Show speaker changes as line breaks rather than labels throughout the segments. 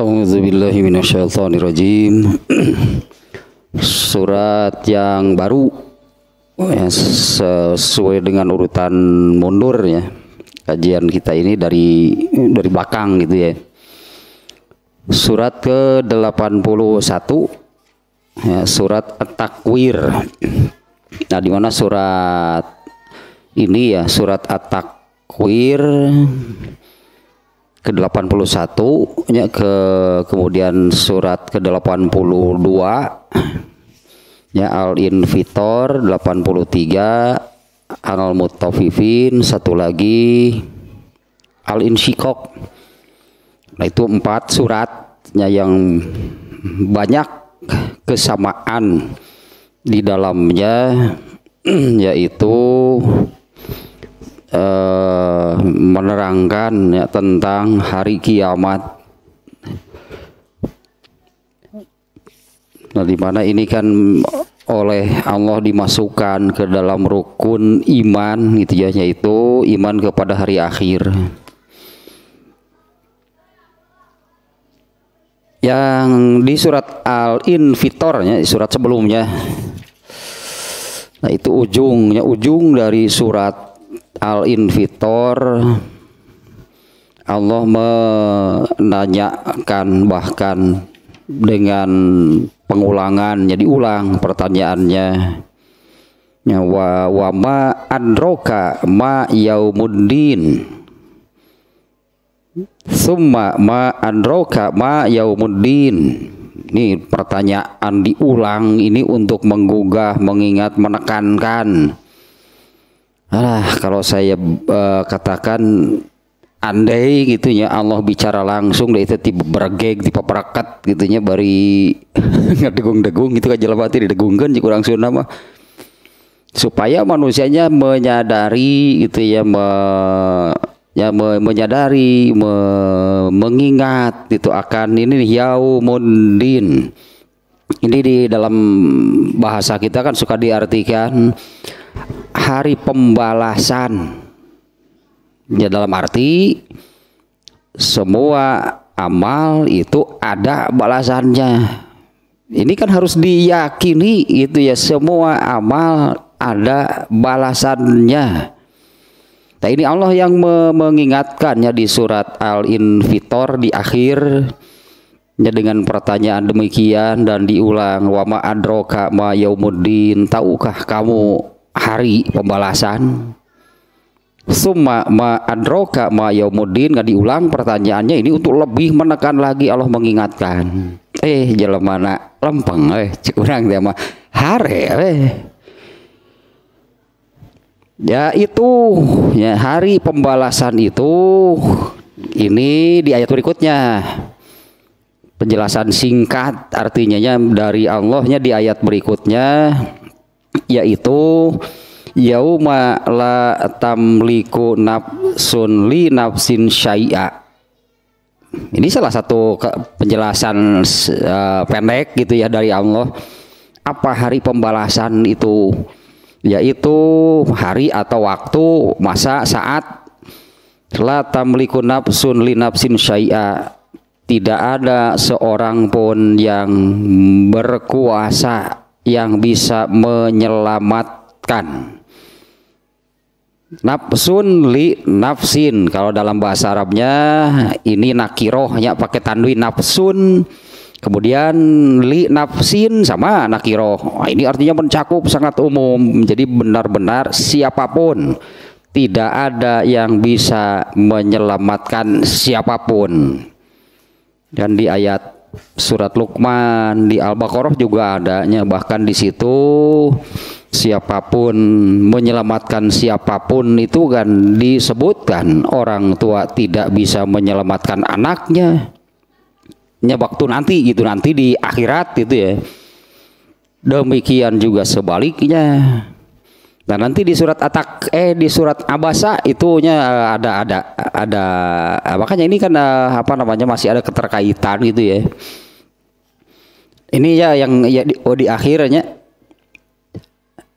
A'udzu billahi minasyaitonir rajim. Surat yang baru oh ya, sesuai dengan urutan mundur ya. Kajian kita ini dari dari belakang gitu ya. Surat ke-81 ya, surat At-Takwir. Nah, di mana surat ini ya, surat At-Takwir ke-81 ya ke kemudian surat ke-82 ya Al-Infitor 83 Al-Mutafifin satu lagi al insikok. nah itu empat suratnya yang banyak kesamaan di dalamnya yaitu uh, menerangkan ya, tentang hari kiamat. Nah, di mana ini kan oleh Allah dimasukkan ke dalam rukun iman gitu ya yaitu iman kepada hari akhir yang di surat Al-Infitor ya surat sebelumnya nah itu ujungnya ujung dari surat al-invitor Allah menanyakan bahkan dengan pengulangan jadi ulang pertanyaannya wa, wa ma adroka ma yaumuddin summa ma adroka ma yaumuddin ini pertanyaan diulang ini untuk menggugah mengingat menekankan Alah, kalau saya uh, katakan andai gitunya Allah bicara langsung dari itu tipe bergeg tipe perakat gitunya, ya bari ngedegung-degung gitu kan jelas di didegungkan jika orang Sunda mah supaya manusianya menyadari gitu ya me, ya me, menyadari me, mengingat itu akan ini yau mundin, ini di dalam bahasa kita kan suka diartikan hari pembalasan. Ya dalam arti semua amal itu ada balasannya. Ini kan harus diyakini gitu ya semua amal ada balasannya. Nah ini Allah yang mengingatkannya di surat Al-Infitor di akhir ya dengan pertanyaan demikian dan diulang wa ma adroka ma yaumuddin tahukah kamu hari pembalasan summa, ma adroka ma yaumudin nggak diulang pertanyaannya ini untuk lebih menekan lagi Allah mengingatkan. Eh jalan mana lempeng eh curang dia mah hari eh. Ya itu ya hari pembalasan itu ini di ayat berikutnya penjelasan singkat artinya dari Allahnya di ayat berikutnya yaitu yauma la tamliku nafsun li nafsin syai'a ini salah satu penjelasan eh, pendek gitu ya dari Allah apa hari pembalasan itu yaitu hari atau waktu masa saat la tamliku nafsun li nafsin syai'a tidak ada seorang pun yang berkuasa yang bisa menyelamatkan nafsun li nafsin kalau dalam bahasa Arabnya ini nakirohnya pakai tanwin nafsun kemudian li nafsin sama nakiroh nah, ini artinya mencakup sangat umum jadi benar-benar siapapun tidak ada yang bisa menyelamatkan siapapun dan di ayat surat Luqman di Al-Baqarah juga adanya bahkan di situ siapapun menyelamatkan siapapun itu kan disebutkan orang tua tidak bisa menyelamatkan anaknya nya waktu nanti gitu nanti di akhirat itu ya demikian juga sebaliknya Nah nanti di surat atak eh di surat abasa itunya eh, ada ada ada eh, makanya ini kan eh, apa namanya masih ada keterkaitan gitu ya. Ini ya yang ya di, oh di akhirnya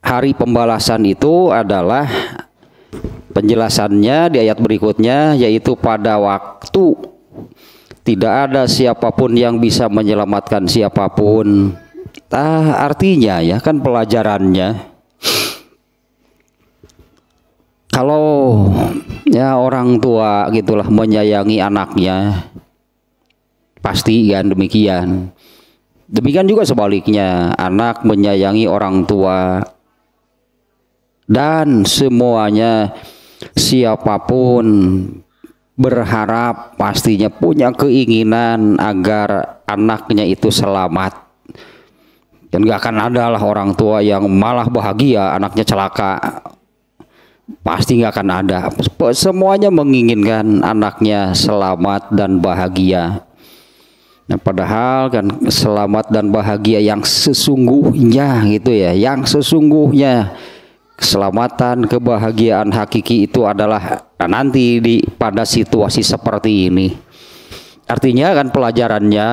hari pembalasan itu adalah penjelasannya di ayat berikutnya yaitu pada waktu tidak ada siapapun yang bisa menyelamatkan siapapun. Ah artinya ya kan pelajarannya kalau hmm. ya orang tua gitulah menyayangi anaknya pasti kan demikian demikian juga sebaliknya anak menyayangi orang tua dan semuanya siapapun berharap pastinya punya keinginan agar anaknya itu selamat dan gak akan ada lah orang tua yang malah bahagia anaknya celaka pasti nggak akan ada. Semuanya menginginkan anaknya selamat dan bahagia. Nah, padahal kan selamat dan bahagia yang sesungguhnya gitu ya, yang sesungguhnya keselamatan, kebahagiaan hakiki itu adalah nah, nanti di pada situasi seperti ini. Artinya kan pelajarannya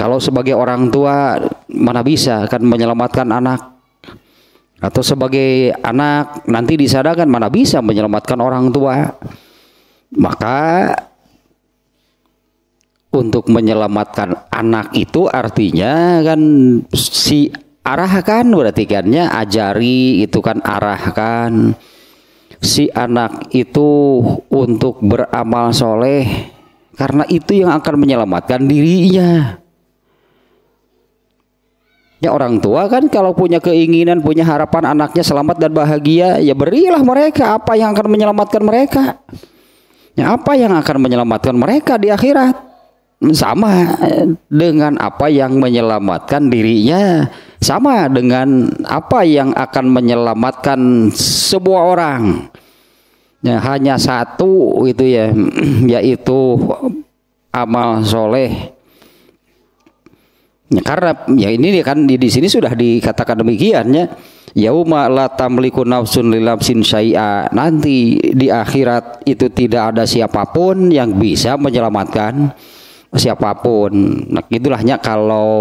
kalau sebagai orang tua mana bisa kan menyelamatkan anak atau sebagai anak nanti disadarkan mana bisa menyelamatkan orang tua maka untuk menyelamatkan anak itu artinya kan si arahkan berarti kannya ajari itu kan arahkan si anak itu untuk beramal soleh karena itu yang akan menyelamatkan dirinya Ya orang tua kan kalau punya keinginan, punya harapan anaknya selamat dan bahagia, ya berilah mereka apa yang akan menyelamatkan mereka. Ya apa yang akan menyelamatkan mereka di akhirat? Sama dengan apa yang menyelamatkan dirinya, sama dengan apa yang akan menyelamatkan sebuah orang. Ya, hanya satu itu ya, yaitu amal soleh Ya, karena ya ini kan di, di sini sudah dikatakan demikian ya. Yauma la tamliku nafsun lilabsin syai'a. Nanti di akhirat itu tidak ada siapapun yang bisa menyelamatkan siapapun. Nah, itulahnya kalau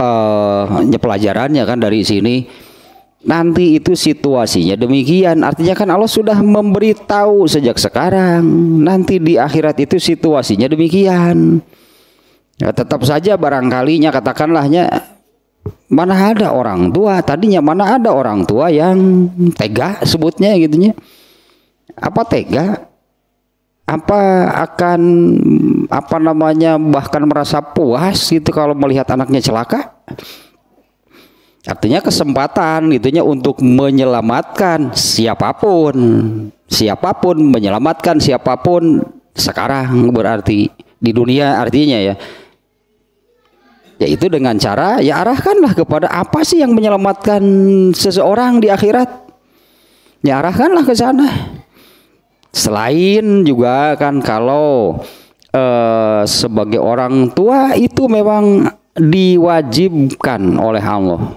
uh, pelajarannya kan dari sini nanti itu situasinya demikian. Artinya kan Allah sudah memberitahu sejak sekarang. Nanti di akhirat itu situasinya demikian. Ya, tetap saja barangkalinya katakanlahnya mana ada orang tua tadinya mana ada orang tua yang tega sebutnya gitunya apa tega apa akan apa namanya bahkan merasa puas gitu kalau melihat anaknya celaka artinya kesempatan gitunya untuk menyelamatkan siapapun siapapun menyelamatkan siapapun sekarang berarti di dunia artinya ya yaitu dengan cara ya arahkanlah kepada apa sih yang menyelamatkan seseorang di akhirat. Ya arahkanlah ke sana. Selain juga kan kalau eh, sebagai orang tua itu memang diwajibkan oleh Allah.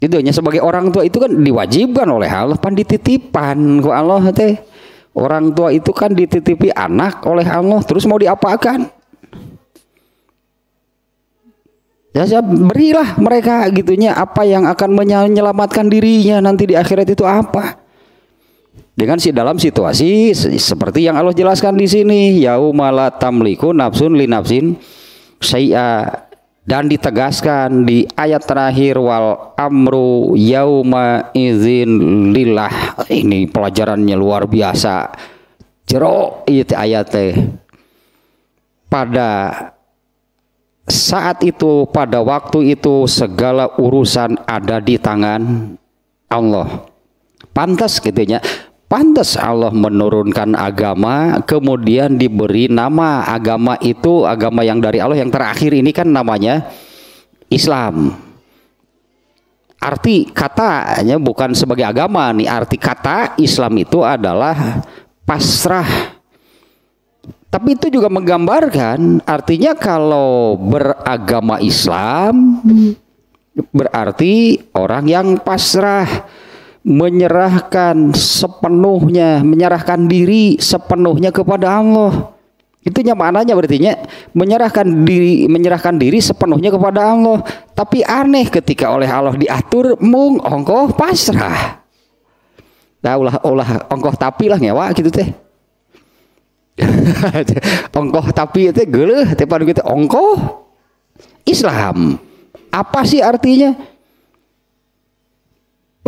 Itu hanya sebagai orang tua itu kan diwajibkan oleh Allah pan dititipan ku Allah teh. Orang tua itu kan dititipi anak oleh Allah terus mau diapakan? Ya saya berilah mereka gitunya apa yang akan menyelamatkan dirinya nanti di akhirat itu apa. Dengan si dalam situasi seperti yang Allah jelaskan di sini, yaumala tamliku nafsun linafsin syai'a dan ditegaskan di ayat terakhir wal amru yauma izin lillah. Ini pelajarannya luar biasa. Jero itu iya ayat teh. Pada saat itu pada waktu itu segala urusan ada di tangan Allah. Pantas gitu ya. Pantas Allah menurunkan agama kemudian diberi nama agama itu agama yang dari Allah yang terakhir ini kan namanya Islam. Arti katanya bukan sebagai agama nih, arti kata Islam itu adalah pasrah tapi itu juga menggambarkan artinya kalau beragama Islam berarti orang yang pasrah menyerahkan sepenuhnya, menyerahkan diri sepenuhnya kepada Allah. Itu maknanya berarti menyerahkan diri menyerahkan diri sepenuhnya kepada Allah. Tapi aneh ketika oleh Allah diatur mung ongkoh pasrah. Nah ulah ulah ongkoh tapi lah ngewa gitu teh. ongkoh tapi itu gele tepan kita ongkoh Islam apa sih artinya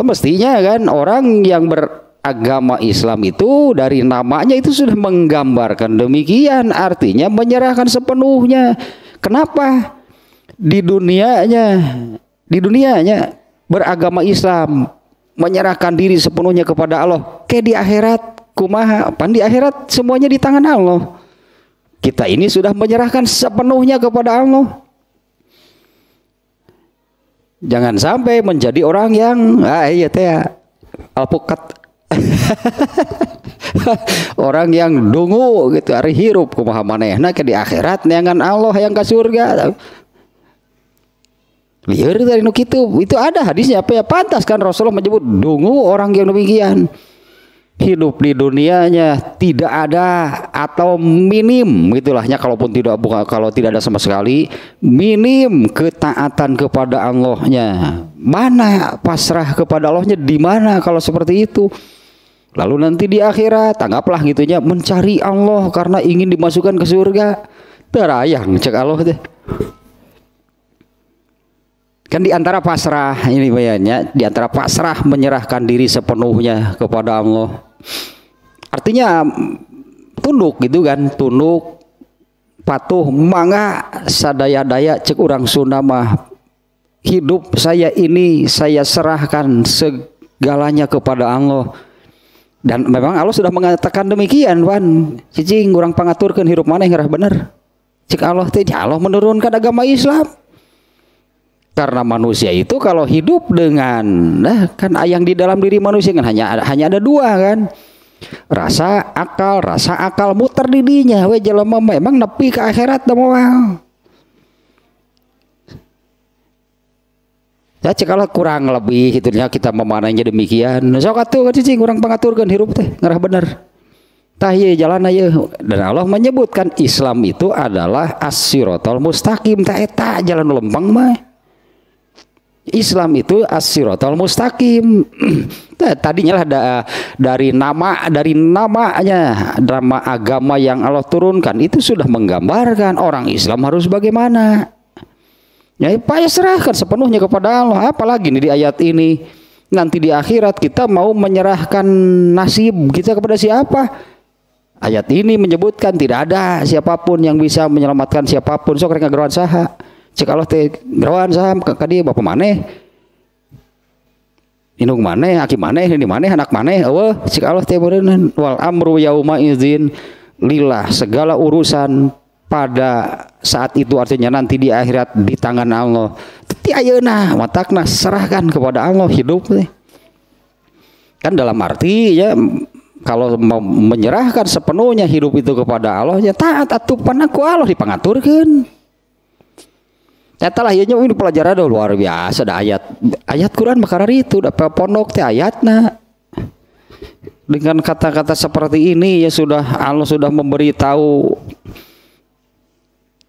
mestinya kan orang yang beragama Islam itu dari namanya itu sudah menggambarkan demikian artinya menyerahkan sepenuhnya kenapa di dunianya di dunianya beragama Islam menyerahkan diri sepenuhnya kepada Allah ke di akhirat kumaha pan di akhirat semuanya di tangan Allah kita ini sudah menyerahkan sepenuhnya kepada Allah jangan sampai menjadi orang yang ah iya teh ah, alpukat orang yang dungu gitu hari hirup kumaha manehna ke di akhirat neangan Allah yang ke surga Lihat iya, dari itu, itu ada hadisnya apa ya pantas kan Rasulullah menyebut dungu orang yang demikian hidup di dunianya tidak ada atau minim gitulahnya kalaupun tidak buka kalau tidak ada sama sekali minim ketaatan kepada Allahnya mana pasrah kepada Allahnya di mana kalau seperti itu lalu nanti di akhirat tanggaplah gitunya mencari Allah karena ingin dimasukkan ke surga terayang cek Allah deh Kan diantara pasrah ini bayarnya, diantara pasrah menyerahkan diri sepenuhnya kepada Allah artinya tunduk gitu kan tunduk patuh mangga sadaya-daya cek orang Sunda mah hidup saya ini saya serahkan segalanya kepada Allah dan memang Allah sudah mengatakan demikian wan cicing kurang pengaturkan hidup mana yang benar cek Allah tidak ya Allah menurunkan agama Islam karena manusia itu kalau hidup dengan nah kan yang di dalam diri manusia kan hanya ada, hanya ada dua kan. Rasa akal, rasa akal muter didinya dinya we jelema emang nepi ke akhirat da wow Ya kalau kurang lebih hitungnya kita memananya demikian. Sok atuh cicing kurang pengaturkan hidup teh ngarah bener. Tah ye jalan aja dan Allah menyebutkan Islam itu adalah as-siratal mustaqim ta eta jalan lempeng mah. Islam itu asyiratul mustaqim. Tadinya lah da, dari nama dari namanya drama agama yang Allah turunkan itu sudah menggambarkan orang Islam harus bagaimana. Ya, ya, serahkan sepenuhnya kepada Allah. Apalagi nih di ayat ini nanti di akhirat kita mau menyerahkan nasib kita kepada siapa? Ayat ini menyebutkan tidak ada siapapun yang bisa menyelamatkan siapapun. So kerengah saha cek Allah teh gerawan saham kakak dia bapak mana, Inung mana, aki mana, ini mana, anak mana, eueuh cik Allah teh meureun wal amru yauma izin lillah segala urusan pada saat itu artinya nanti di akhirat di tangan Allah Tapi teti ayeuna matakna serahkan kepada Allah hidup teh kan dalam arti ya kalau mau menyerahkan sepenuhnya hidup itu kepada Allah ya taat atuh panaku Allah Kan nyata lah ieu ini pelajaran dah luar biasa dah ayat ayat Quran makara itu dapat pondok teh ayatna dengan kata-kata seperti ini ya sudah Allah sudah memberitahu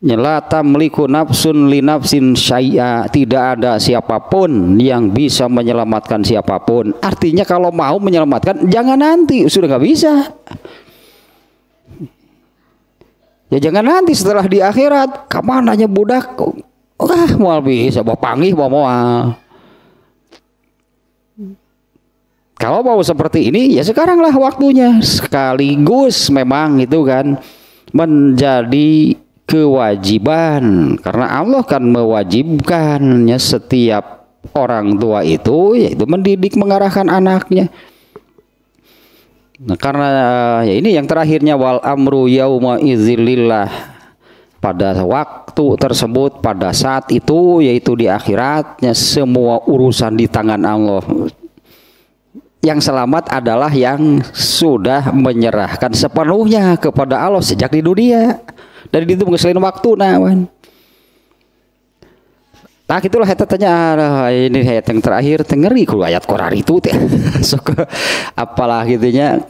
nyelata meliku nafsun nafsin syai'a tidak ada siapapun yang bisa menyelamatkan siapapun artinya kalau mau menyelamatkan jangan nanti sudah nggak bisa ya jangan nanti setelah di akhirat kamananya budak Wah, mau bisa, mau panggih, mau mau. Kalau mau seperti ini, ya sekaranglah waktunya. Sekaligus memang itu kan menjadi kewajiban karena Allah kan mewajibkannya setiap orang tua itu yaitu mendidik mengarahkan anaknya. Nah, karena ya ini yang terakhirnya wal amru yauma izilillah pada waktu waktu tersebut pada saat itu yaitu di akhiratnya semua urusan di tangan Allah yang selamat adalah yang sudah menyerahkan sepenuhnya kepada Allah sejak di dunia dari itu mengeselin waktu nawan Nah itulah saya tanya ini ayat yang terakhir tengeri kalau ayat Qur'an itu teh apalah gitunya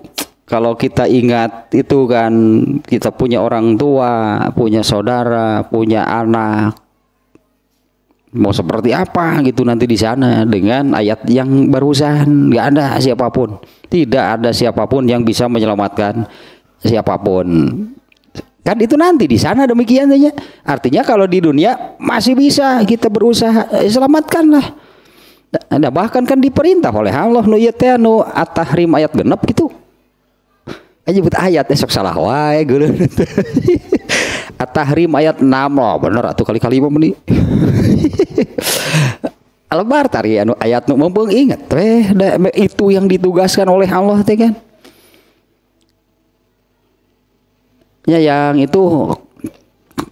kalau kita ingat itu kan kita punya orang tua, punya saudara, punya anak. Mau seperti apa gitu nanti di sana dengan ayat yang barusan nggak ada siapapun, tidak ada siapapun yang bisa menyelamatkan siapapun. Kan itu nanti di sana demikian saja. Artinya kalau di dunia masih bisa kita berusaha eh, selamatkanlah. Nah, nah bahkan kan diperintah oleh Allah nu yatanu atahrim ayat genap gitu Aja nyebut ayat esok salah wae eh, gue atahrim ayat 6 oh, bener atau kali-kali mau meuni. Albar tari anu ayat nu mumpung inget teh itu yang ditugaskan oleh Allah teh kan. Ya yang itu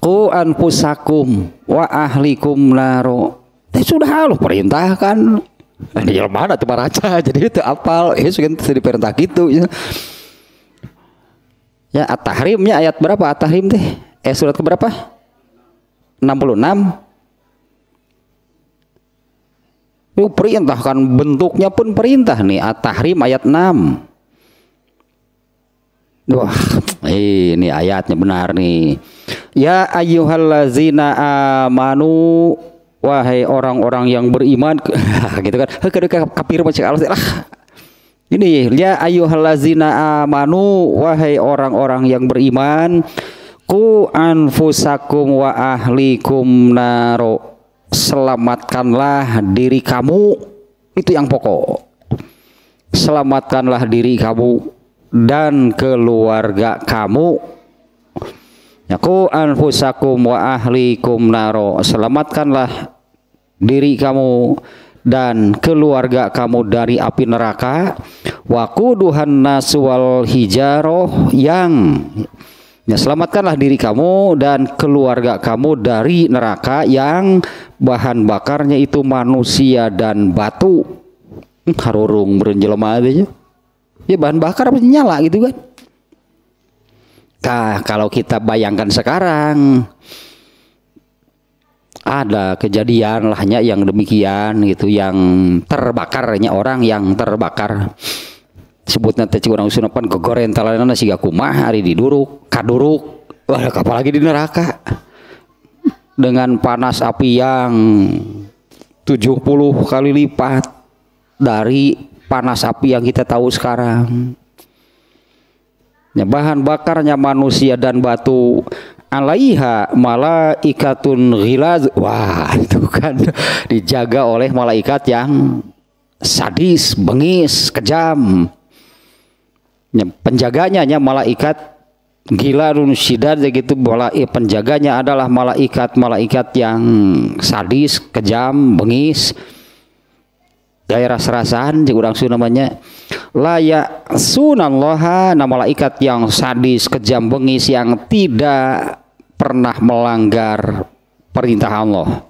ku anfusakum wa ahlikum naro. Teh sudah Allah perintahkan. Nah, di mana tuh baraca jadi itu apal ya sudah diperintah gitu ya. Ya At-Tahrimnya ayat berapa At-Tahrim teh? Eh surat ke berapa? 66. Itu perintah kan bentuknya pun perintah nih At-Tahrim ayat 6. Wah, ini ayatnya benar nih. Ya ayyuhallazina amanu wahai orang-orang yang beriman gitu kan. Heuh kafir macam Allah lah ini ya ayyuhallazina amanu wahai orang-orang yang beriman ku anfusakum wa ahlikum naro. Selamatkanlah diri kamu itu yang pokok. Selamatkanlah diri kamu dan keluarga kamu. Ya, ku anfusakum wa ahlikum naro. Selamatkanlah diri kamu dan keluarga kamu dari api neraka waku duhan nasual hijaroh yang ya selamatkanlah diri kamu dan keluarga kamu dari neraka yang bahan bakarnya itu manusia dan batu hmm, harurung berenjelma aja ya. ya bahan bakar nyala gitu kan nah kalau kita bayangkan sekarang ada kejadian lahnya yang demikian gitu yang terbakarnya orang yang terbakar sebut nanti cikurang orang usunapan kegoren talanana gak kumah hari diduruk kaduruk wah apalagi di neraka dengan panas api yang 70 kali lipat dari panas api yang kita tahu sekarang. Ya, bahan bakarnya manusia dan batu alaiha malaikatun ghilaz wah itu kan dijaga oleh malaikat yang sadis, bengis, kejam. Penjaganya hanya malaikat gilarun syidad ya gitu eh, penjaganya adalah malaikat-malaikat yang sadis, kejam, bengis. Gaya serasan. jadi orang namanya layak sunallaha nama malaikat yang sadis kejam bengis yang tidak pernah melanggar perintah Allah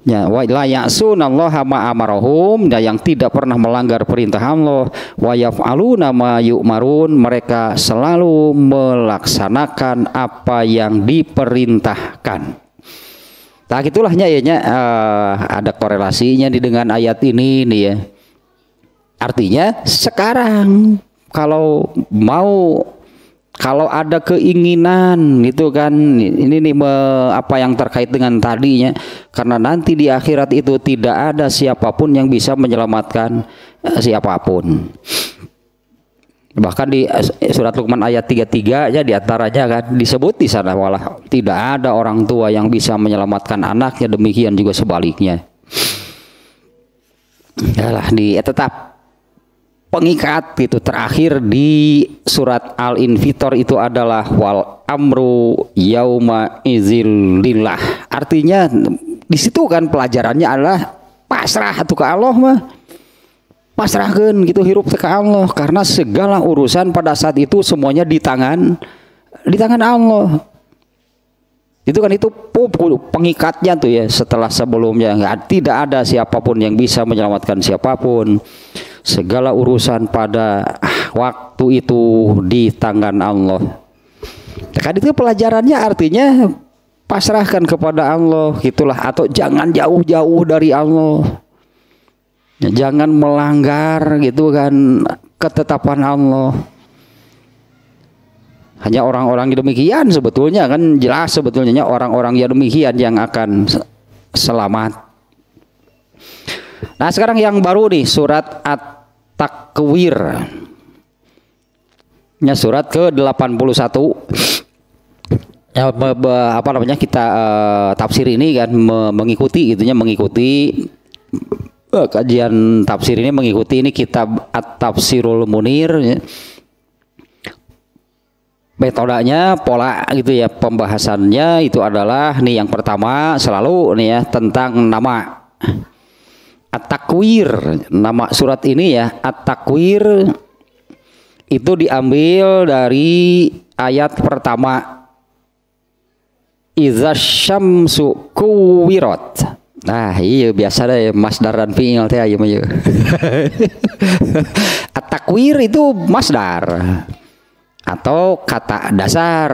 ya layak sunallaha ma'amarohum dan nah yang tidak pernah melanggar perintah Allah wa yaf'aluna ma yu'marun mereka selalu melaksanakan apa yang diperintahkan Nah, itulahnya ya, uh, ada korelasinya dengan ayat ini nih ya. Artinya sekarang kalau mau kalau ada keinginan gitu kan ini nih me, apa yang terkait dengan tadinya karena nanti di akhirat itu tidak ada siapapun yang bisa menyelamatkan eh, siapapun bahkan di eh, surat Luqman ayat 33 ya diantaranya kan disebut di sana walah tidak ada orang tua yang bisa menyelamatkan anaknya demikian juga sebaliknya ya lah di eh, tetap pengikat itu terakhir di surat Al-Infitor itu adalah wal amru yauma izillillah. Artinya di situ kan pelajarannya adalah pasrah atau ke Allah mah. Pasrahkan gitu hirup ke Allah karena segala urusan pada saat itu semuanya di tangan di tangan Allah itu kan itu pengikatnya tuh ya setelah sebelumnya nggak tidak ada siapapun yang bisa menyelamatkan siapapun segala urusan pada waktu itu di tangan Allah nah, kan itu pelajarannya artinya pasrahkan kepada Allah gitulah atau jangan jauh-jauh dari Allah jangan melanggar gitu kan ketetapan Allah hanya orang-orang yang demikian sebetulnya kan jelas sebetulnya orang-orang yang demikian yang akan selamat. Nah sekarang yang baru nih surat At-Takwir. nya surat ke-81 ya, be, apa namanya kita uh, tafsir ini kan me, mengikuti itunya mengikuti uh, kajian tafsir ini mengikuti ini kitab At-Tafsirul Munir ya metodenya pola gitu ya pembahasannya itu adalah nih yang pertama selalu nih ya tentang nama atakwir nama surat ini ya atakwir itu diambil dari ayat pertama izasham syamsu Nah iya biasa deh masdar dan fi'il teh ayo at atakwir itu masdar atau kata dasar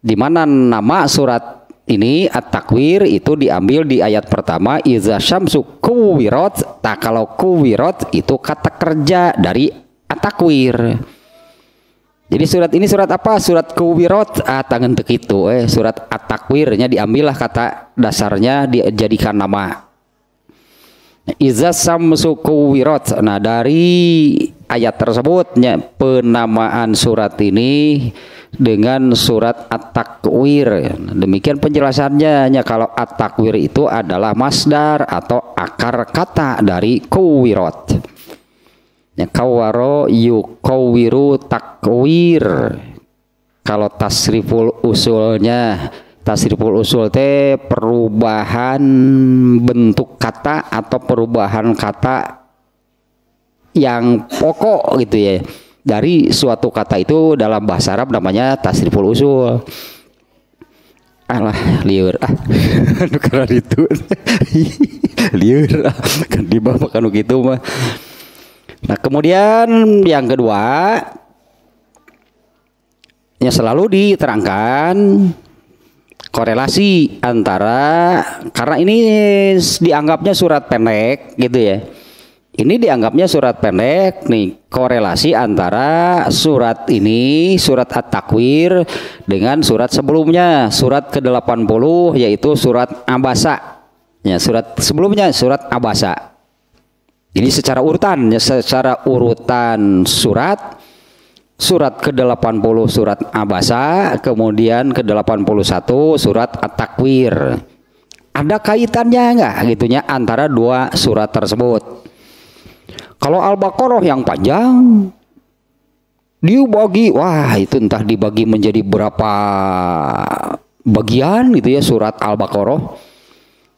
di mana nama surat ini at-takwir itu diambil di ayat pertama iza syamsu kuwirat tak kalau kuwirot itu kata kerja dari at-takwir jadi surat ini surat apa? Surat Kuwirot ah tangan itu eh surat At-Takwirnya lah kata dasarnya dijadikan nama. Iza syamsu kuwirot. Nah dari ayat tersebut ya, penamaan surat ini dengan surat at-takwir demikian penjelasannya ya, kalau at-takwir itu adalah masdar atau akar kata dari kuwirot ya, kawaro yukawiru takwir kalau tasriful usulnya tasriful usul teh perubahan bentuk kata atau perubahan kata yang pokok gitu ya dari suatu kata itu dalam bahasa Arab namanya tasriful usul alah liur ah karena itu liur ah, kan di bawah kan gitu mah nah kemudian yang kedua yang selalu diterangkan korelasi antara karena ini dianggapnya surat pendek gitu ya ini dianggapnya surat pendek nih korelasi antara surat ini surat At-Takwir dengan surat sebelumnya surat ke-80 yaitu surat Abasa ya surat sebelumnya surat Abasa ini secara urutan ya secara urutan surat surat ke-80 surat Abasa kemudian ke-81 surat At-Takwir ada kaitannya enggak gitunya antara dua surat tersebut kalau Al-Baqarah yang panjang dibagi, wah itu entah dibagi menjadi berapa bagian gitu ya surat Al-Baqarah.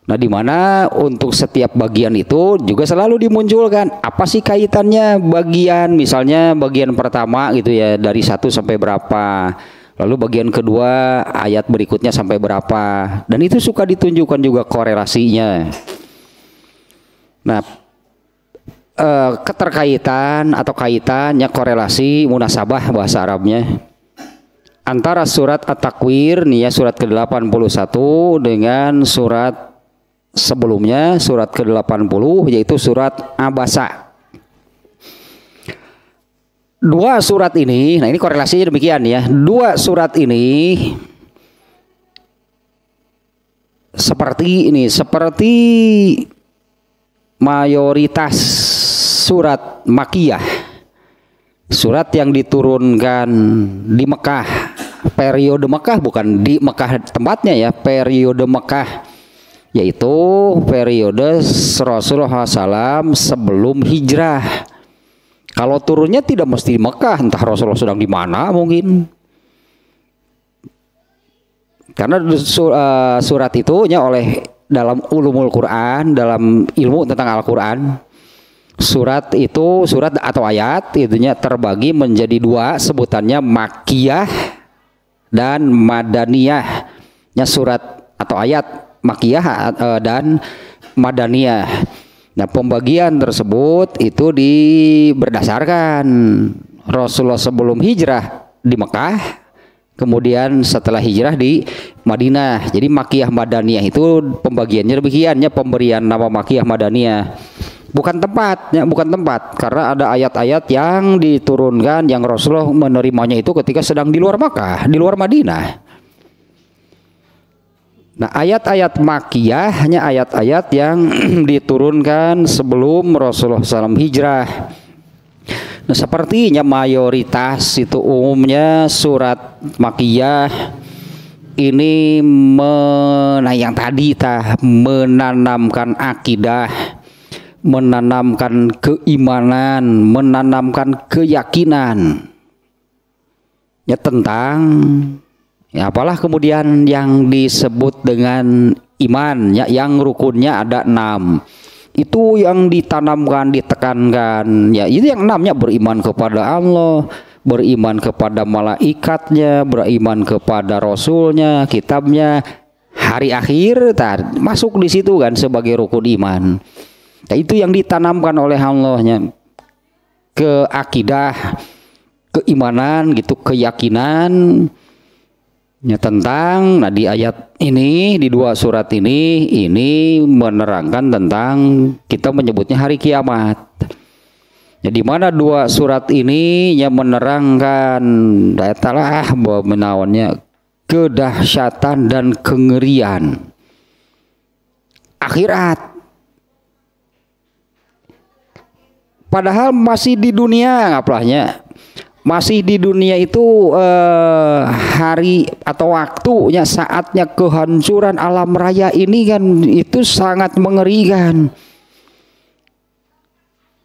Nah, di mana untuk setiap bagian itu juga selalu dimunculkan apa sih kaitannya bagian misalnya bagian pertama gitu ya dari satu sampai berapa. Lalu bagian kedua ayat berikutnya sampai berapa dan itu suka ditunjukkan juga korelasinya. Nah, uh, keterkaitan atau kaitannya korelasi munasabah bahasa Arabnya antara surat At-Takwir nih ya surat ke-81 dengan surat sebelumnya surat ke-80 yaitu surat Abasa. Dua surat ini, nah ini korelasinya demikian ya. Dua surat ini seperti ini, seperti mayoritas surat Makiyah surat yang diturunkan di Mekah periode Mekah bukan di Mekah tempatnya ya periode Mekah yaitu periode Rasulullah SAW sebelum hijrah kalau turunnya tidak mesti di Mekah entah Rasulullah sedang di mana mungkin karena eh, surat itu ya oleh dalam ulumul Quran dalam ilmu tentang Al-Quran surat itu surat atau ayat itunya terbagi menjadi dua sebutannya makiyah dan madaniyah ya surat atau ayat makiyah eh, dan madaniyah nah pembagian tersebut itu di berdasarkan Rasulullah sebelum hijrah di Mekah kemudian setelah hijrah di Madinah jadi makiyah madaniyah itu pembagiannya demikiannya pemberian nama makiyah madaniyah bukan tempatnya bukan tempat karena ada ayat-ayat yang diturunkan yang Rasulullah menerimanya itu ketika sedang di luar Makkah di luar Madinah Nah ayat-ayat makiyah hanya ayat-ayat yang diturunkan sebelum Rasulullah SAW hijrah Nah sepertinya mayoritas itu umumnya surat makiyah ini menayang tadi tah menanamkan akidah menanamkan keimanan, menanamkan keyakinan ya tentang ya apalah kemudian yang disebut dengan iman ya yang rukunnya ada enam itu yang ditanamkan ditekankan ya itu yang enamnya beriman kepada Allah beriman kepada malaikatnya beriman kepada rasulnya kitabnya hari akhir tar, masuk di situ kan sebagai rukun iman Nah, itu yang ditanamkan oleh Allahnya ke akidah, keimanan gitu, keyakinan ya tentang nah di ayat ini di dua surat ini ini menerangkan tentang kita menyebutnya hari kiamat. Ya, di mana dua surat ini yang menerangkan datalah nah, bahwa menawannya kedahsyatan dan kengerian akhirat Padahal masih di dunia ngaplahnya. Masih di dunia itu eh, hari atau waktunya saatnya kehancuran alam raya ini kan itu sangat mengerikan.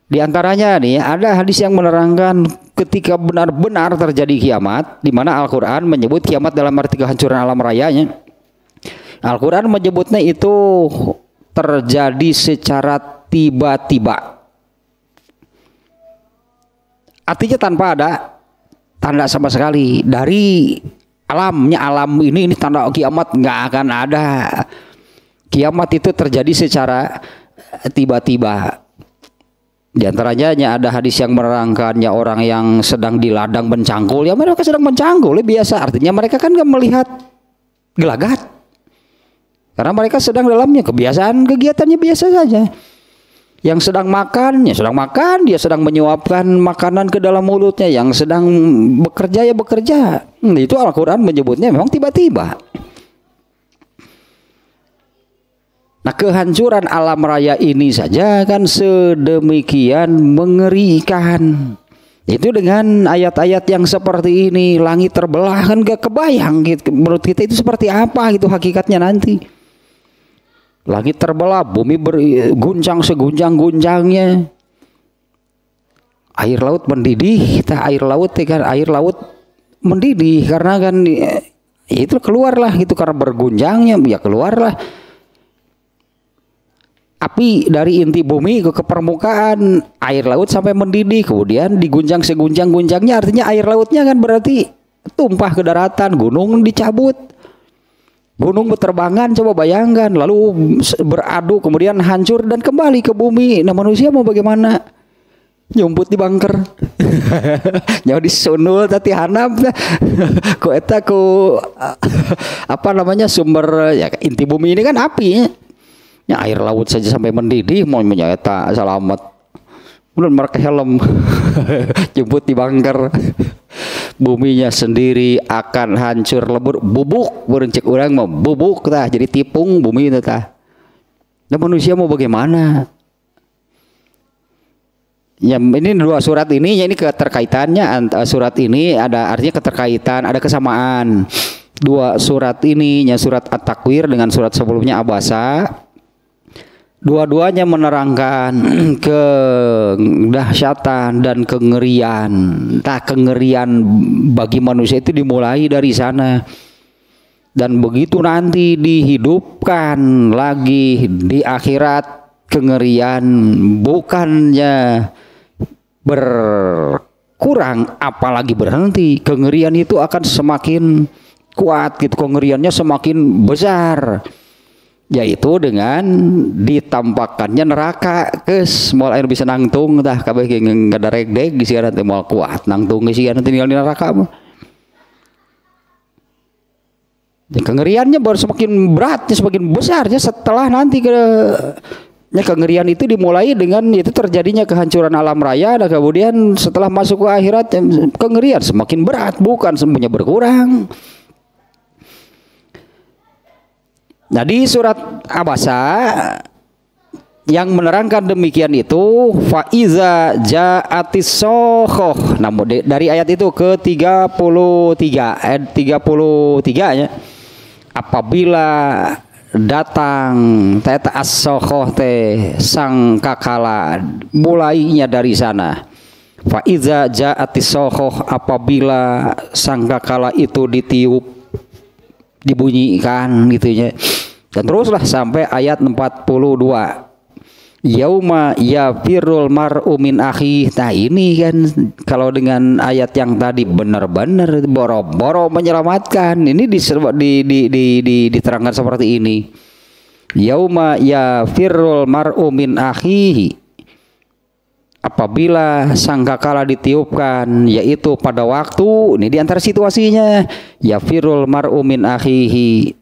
Di antaranya nih ada hadis yang menerangkan ketika benar-benar terjadi kiamat di mana Al-Qur'an menyebut kiamat dalam arti kehancuran alam rayanya. Al-Qur'an menyebutnya itu terjadi secara tiba-tiba artinya tanpa ada tanda sama sekali dari alamnya alam ini ini tanda kiamat nggak akan ada kiamat itu terjadi secara eh, tiba-tiba di antaranya ada hadis yang menerangkannya orang yang sedang di ladang mencangkul. Ya mereka sedang mencangkul, ya biasa. Artinya mereka kan nggak melihat gelagat. Karena mereka sedang dalamnya kebiasaan kegiatannya biasa saja yang sedang makan ya sedang makan dia sedang menyuapkan makanan ke dalam mulutnya yang sedang bekerja ya bekerja hmm, itu Al-Quran menyebutnya memang tiba-tiba Nah kehancuran alam raya ini saja kan sedemikian mengerikan itu dengan ayat-ayat yang seperti ini langit terbelah kan gak kebayang gitu menurut kita itu seperti apa gitu hakikatnya nanti Langit terbelah, bumi berguncang seguncang-guncangnya. Air laut mendidih, kita air laut ya kan air laut mendidih karena kan ya itu keluarlah gitu karena berguncangnya, ya keluarlah api dari inti bumi ke, ke permukaan air laut sampai mendidih kemudian diguncang seguncang guncangnya artinya air lautnya kan berarti tumpah ke daratan gunung dicabut Gunung berterbangan coba bayangkan lalu beradu kemudian hancur dan kembali ke bumi. Nah manusia mau bagaimana? Nyumput di bunker. Nyawa disunul tadi hanap. ku eta ku apa namanya sumber ya inti bumi ini kan api. Ya air laut saja sampai mendidih mau menyata selamat. Belum mereka helm. Jemput di bunker buminya sendiri akan hancur lebur bubuk berencik orang mau bubuk tah jadi tipung bumi itu tah nah manusia mau bagaimana Ya ini dua surat ini ya ini keterkaitannya eh, surat ini ada artinya keterkaitan ada kesamaan dua surat ini ya surat At-Takwir dengan surat sebelumnya Abasa Dua-duanya menerangkan ke kedahsyatan dan kengerian. Nah, kengerian bagi manusia itu dimulai dari sana. Dan begitu nanti dihidupkan lagi di akhirat kengerian bukannya berkurang apalagi berhenti. Kengerian itu akan semakin kuat gitu, kengeriannya semakin besar yaitu dengan ditampakkannya neraka ke semua air bisa nangtung dah kabeh nggak ada regdeg di nanti temu kuat nangtung di nanti tinggal di neraka mah ya, kengeriannya baru semakin beratnya semakin besarnya setelah nanti ke ya, kengerian itu dimulai dengan itu terjadinya kehancuran alam raya dan kemudian setelah masuk ke akhirat kengerian semakin berat bukan semuanya berkurang Nah di surat Abasa yang menerangkan demikian itu faiza jaatis sohoh. Namun dari ayat itu ke 33 ayat 33 nya Apabila datang teta as te sang kakala mulainya dari sana. Faiza jaatis sohoh apabila sang kakala itu ditiup dibunyikan gitu ya dan teruslah sampai ayat 42. Yauma yafirul mar'u min akhi. Nah, ini kan kalau dengan ayat yang tadi benar-benar boro-boro menyelamatkan. Ini di, di, di, di, di, diterangkan seperti ini. Yauma yafirul mar'u min akhihi apabila sangkakala ditiupkan yaitu pada waktu ini di situasinya ya firul mar'u min akhihi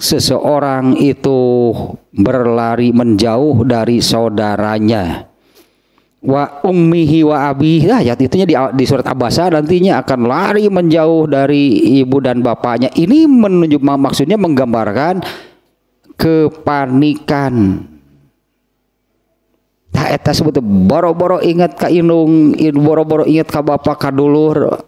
seseorang itu berlari menjauh dari saudaranya wa ummihi wa abihi nah, ya ayat itunya di, di surat abasa nantinya akan lari menjauh dari ibu dan bapaknya ini menunjuk maksudnya menggambarkan kepanikan nah, tak eta sebut boro-boro ingat ka inung boro-boro ingat ka bapak ka dulur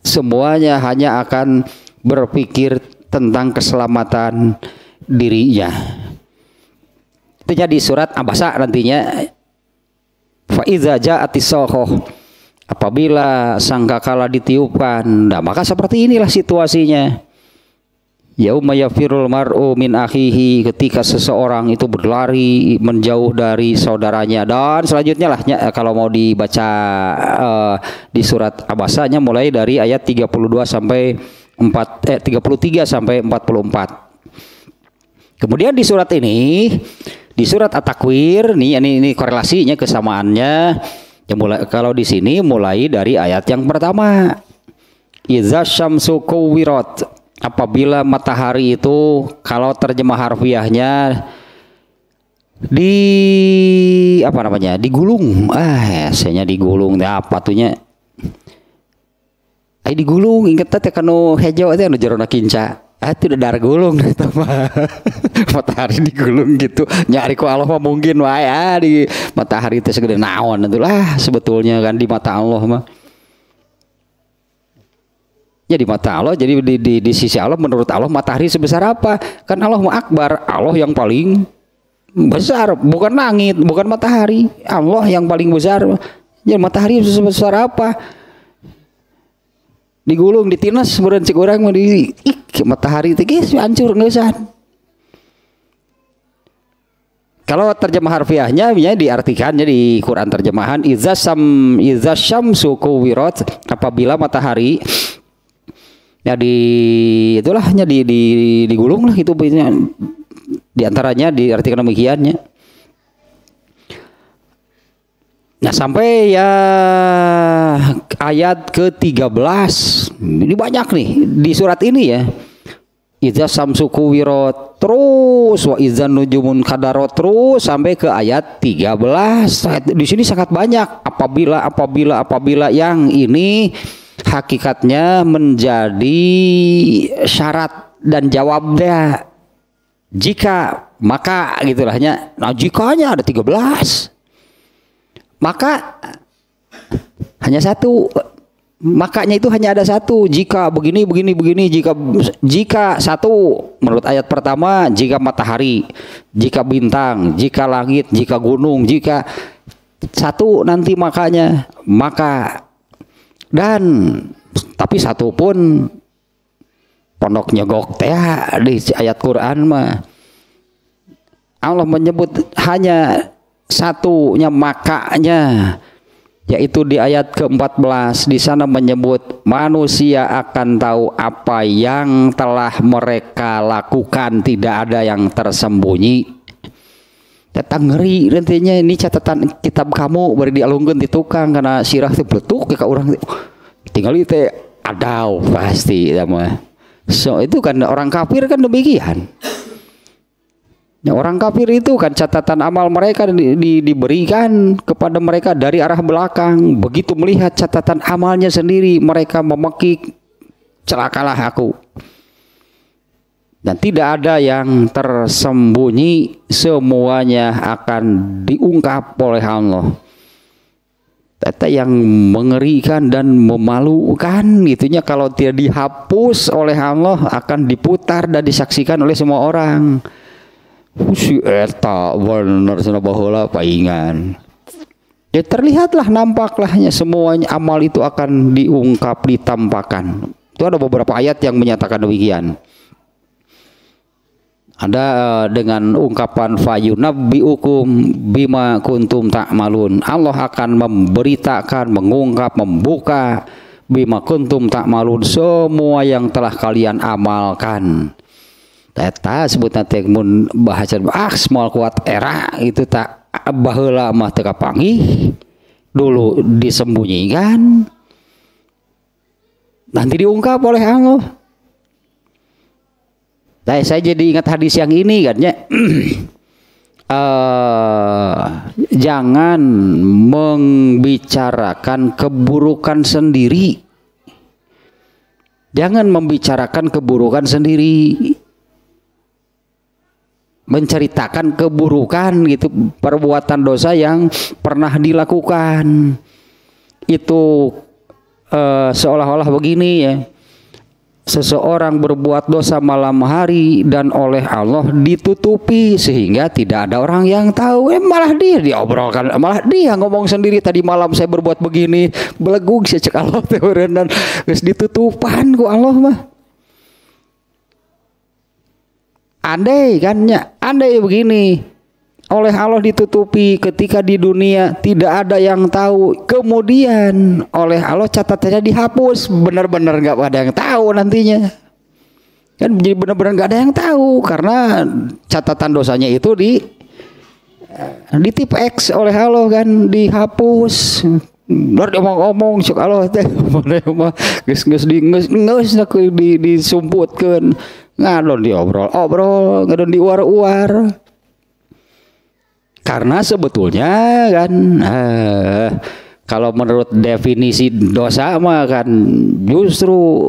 semuanya hanya akan berpikir tentang keselamatan dirinya. Itu jadi surat Abasa nantinya Faiza ja'ati Apabila sangkakala ditiupkan, nah maka seperti inilah situasinya. Yauma yafirul mar'u min akhihi ketika seseorang itu berlari menjauh dari saudaranya dan selanjutnya lah ya, kalau mau dibaca uh, di surat Abasanya mulai dari ayat 32 sampai 4 eh 33 sampai 44. Kemudian di surat ini di surat At-Takwir nih ini, ini korelasinya kesamaannya yang mulai kalau di sini mulai dari ayat yang pertama. Iza syamsu kuwirat. Apabila matahari itu kalau terjemah harfiahnya di apa namanya? digulung. Ah, ya, saya digulung. Ya, nah, patunya Ayo digulung, inget kan kanu hejo aja no jarona kinca. Ah udah darah gulung itu mah. matahari digulung gitu. Nyari ku Allah mah mungkin wae ah, di matahari itu segede naon itulah sebetulnya kan di mata Allah mah. Ya di mata Allah jadi di, di, di sisi Allah menurut Allah matahari sebesar apa? Kan Allah mah akbar, Allah yang paling besar, bukan langit, bukan matahari. Allah yang paling besar. Ya matahari sebesar apa? digulung ditinas meureun cik urang mau di ik matahari tegis geus hancur geusan kalau terjemah harfiahnya ya diartikan jadi ya, Quran terjemahan izasam izasam suku wirat apabila matahari ya di itulahnya di, di digulung lah itu punya diantaranya diartikan demikiannya Nah sampai ya ayat ke-13 ini banyak nih di surat ini ya. Iza samsuku wiro terus wa izan nujumun kadaro terus sampai ke ayat 13. Di sini sangat banyak apabila apabila apabila yang ini hakikatnya menjadi syarat dan jawabnya jika maka gitulahnya nah jikanya ada 13 maka hanya satu makanya itu hanya ada satu jika begini begini begini jika jika satu menurut ayat pertama jika matahari jika bintang jika langit jika gunung jika satu nanti makanya maka dan tapi satu pun pondok nyogok teh di ayat Quran mah Allah menyebut hanya satunya makanya yaitu di ayat ke-14 di sana menyebut manusia akan tahu apa yang telah mereka lakukan tidak ada yang tersembunyi datang ngeri nantinya ini catatan kitab kamu beri dialungkeun di tukang karena sirah itu betuk ya ka orang tinggal itu ada pasti sama so itu kan orang kafir kan demikian Nah, orang kafir itu kan catatan amal mereka di, di, diberikan kepada mereka dari arah belakang. Begitu melihat catatan amalnya sendiri, mereka memekik, celakalah aku. Dan tidak ada yang tersembunyi, semuanya akan diungkap oleh Allah. Tata yang mengerikan dan memalukan gitunya kalau tidak dihapus oleh Allah akan diputar dan disaksikan oleh semua orang. Hmm si eta benar senapa palingan ya terlihatlah nampaklahnya semuanya amal itu akan diungkap ditampakkan itu ada beberapa ayat yang menyatakan demikian ada eh, dengan ungkapan fayunabbiukum bima kuntum tak malun Allah akan memberitakan mengungkap membuka bima kuntum tak malun semua yang telah kalian amalkan eta sebut nanti mun bahasa ah semua kuat era itu tak bahula mah teu dulu disembunyikan nanti diungkap oleh Allah nah, saya jadi ingat hadis yang ini katanya uh, eh, jangan membicarakan keburukan sendiri jangan membicarakan keburukan sendiri menceritakan keburukan gitu perbuatan dosa yang pernah dilakukan itu uh, seolah-olah begini ya seseorang berbuat dosa malam hari dan oleh Allah ditutupi sehingga tidak ada orang yang tahu eh, malah dia diobrolkan malah dia ngomong sendiri tadi malam saya berbuat begini belegung saya cek Allah dan ditutupan ku Allah mah andai kan ya, andai begini oleh Allah ditutupi ketika di dunia tidak ada yang tahu kemudian oleh Allah catatannya dihapus benar-benar nggak ada yang tahu nantinya kan jadi benar-benar nggak ada yang tahu karena catatan dosanya itu di di tip X oleh Allah kan dihapus Lord omong-omong cek Allah teh geus geus di geus geus disumputkeun ngadon diobrol-obrol, ngadon di uar Karena sebetulnya kan eh, kalau menurut definisi dosa mah kan justru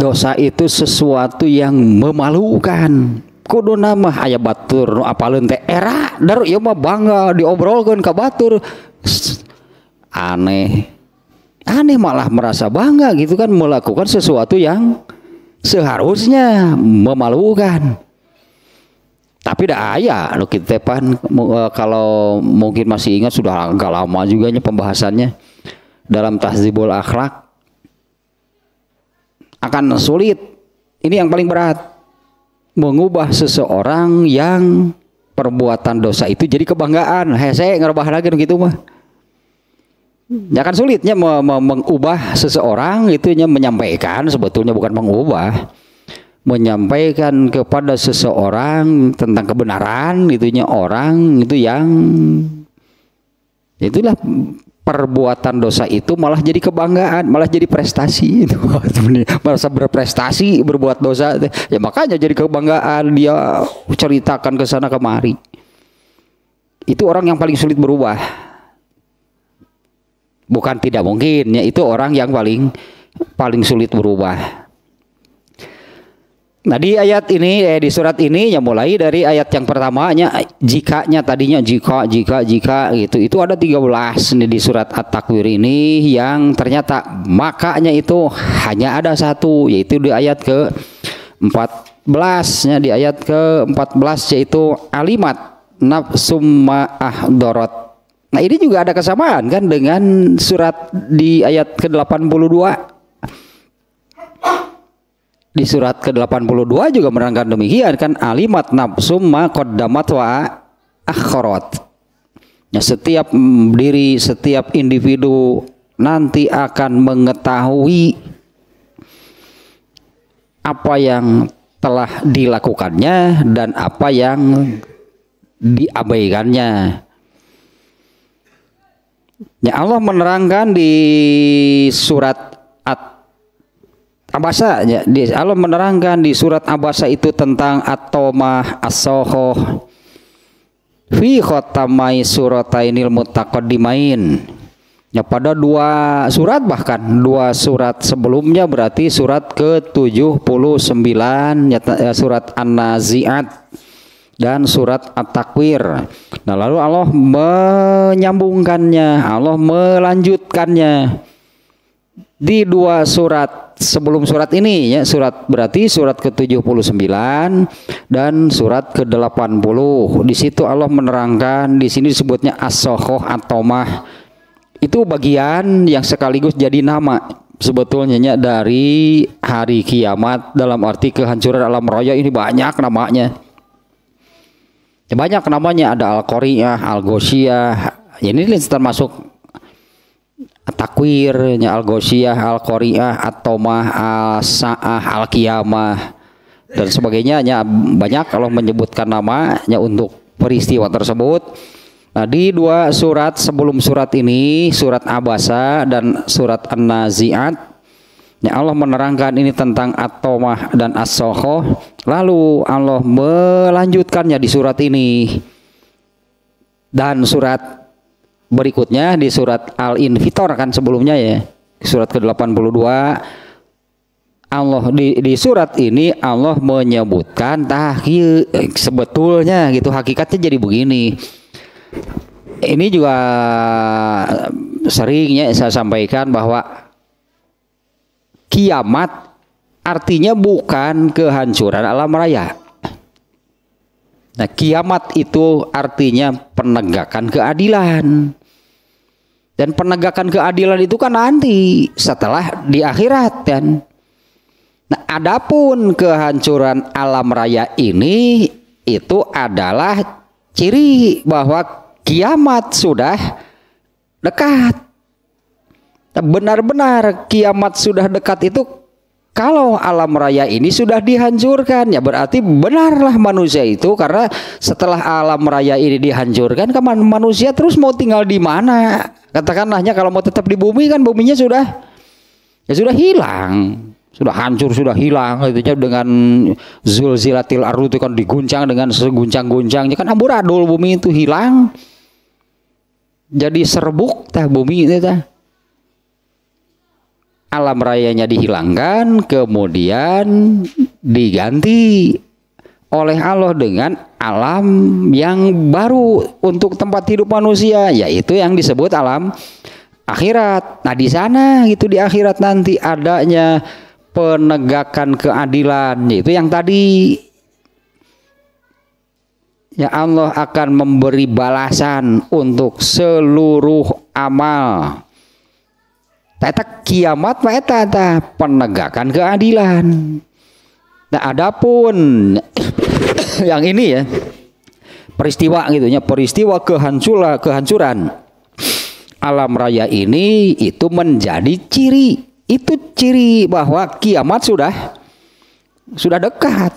dosa itu sesuatu yang memalukan. Kudu nama ayah batur apa apalun teh era daru ya mah bangga diobrolkan ke batur. Aneh. Aneh malah merasa bangga gitu kan melakukan sesuatu yang seharusnya memalukan tapi dah ayah lo kita pan e, kalau mungkin masih ingat sudah agak lama juga pembahasannya dalam tahzibul akhlak akan sulit ini yang paling berat mengubah seseorang yang perbuatan dosa itu jadi kebanggaan hehe ngerubah lagi begitu mah Hmm. Ya kan sulitnya me mengubah seseorang itunya menyampaikan sebetulnya bukan mengubah menyampaikan kepada seseorang tentang kebenaran itunya orang itu yang itulah perbuatan dosa itu malah jadi kebanggaan malah jadi prestasi itu merasa berprestasi berbuat dosa ya makanya jadi kebanggaan dia ceritakan ke sana kemari itu orang yang paling sulit berubah bukan tidak mungkin ya itu orang yang paling paling sulit berubah Nah di ayat ini eh, di surat ini ya mulai dari ayat yang pertamanya jikanya tadinya jika jika jika gitu itu ada 13 nih di surat At-Takwir ini yang ternyata makanya itu hanya ada satu yaitu di ayat ke 14 nya di ayat ke 14 yaitu alimat nafsumma ahdorot Nah, ini juga ada kesamaan kan dengan surat di ayat ke-82. Di surat ke-82 juga menerangkan demikian kan alimat nafsum ma qaddamat wa akhorot. Ya, setiap diri, setiap individu nanti akan mengetahui apa yang telah dilakukannya dan apa yang diabaikannya. Ya Allah menerangkan di surat At Abasa ya, di, Allah menerangkan di surat Abasa itu tentang at asoho Fi khotamai suratainil mutaqaddimain Ya pada dua surat bahkan dua surat sebelumnya berarti surat ke-79 ya, ya, surat An-Nazi'at dan surat At-Takwir. Nah, lalu Allah menyambungkannya, Allah melanjutkannya di dua surat sebelum surat ini ya, surat berarti surat ke-79 dan surat ke-80. Di situ Allah menerangkan di sini disebutnya as-sohoh atomah itu bagian yang sekaligus jadi nama sebetulnya ya, dari hari kiamat dalam arti kehancuran alam raya ini banyak namanya Ya, banyak namanya ada Al-Qari'ah, al ghoshiyah Ya, ini termasuk takwir, ya, al ghoshiyah Al-Qari'ah, At-Tomah, Al-Sa'ah, Al-Qiyamah dan sebagainya ya banyak kalau menyebutkan namanya untuk peristiwa tersebut. Nah, di dua surat sebelum surat ini, surat Abasa dan surat An-Nazi'at Ya Allah menerangkan ini tentang atomah dan as Lalu Allah melanjutkannya di surat ini. Dan surat berikutnya di surat Al-Infitor kan sebelumnya ya. Surat ke-82 Allah di, di surat ini Allah menyebutkan tahqiq eh, sebetulnya gitu hakikatnya jadi begini. Ini juga eh, seringnya saya sampaikan bahwa kiamat artinya bukan kehancuran alam raya. Nah, kiamat itu artinya penegakan keadilan. Dan penegakan keadilan itu kan nanti setelah di akhirat dan Nah, adapun kehancuran alam raya ini itu adalah ciri bahwa kiamat sudah dekat benar-benar kiamat sudah dekat itu kalau alam raya ini sudah dihancurkan ya berarti benarlah manusia itu karena setelah alam raya ini dihancurkan kan manusia terus mau tinggal di mana katakanlahnya kalau mau tetap di bumi kan buminya sudah ya sudah hilang sudah hancur sudah hilang itu dengan zulzilatil ardu itu kan diguncang dengan seguncang-guncangnya kan amburadul bumi itu hilang jadi serbuk teh bumi itu alam rayanya dihilangkan kemudian diganti oleh Allah dengan alam yang baru untuk tempat hidup manusia yaitu yang disebut alam akhirat. Nah, di sana itu di akhirat nanti adanya penegakan keadilan yaitu yang tadi ya Allah akan memberi balasan untuk seluruh amal Eta kiamat mah eta ta penegakan keadilan. Nah, adapun yang ini ya peristiwa gitunya peristiwa kehancuran kehancuran alam raya ini itu menjadi ciri itu ciri bahwa kiamat sudah sudah dekat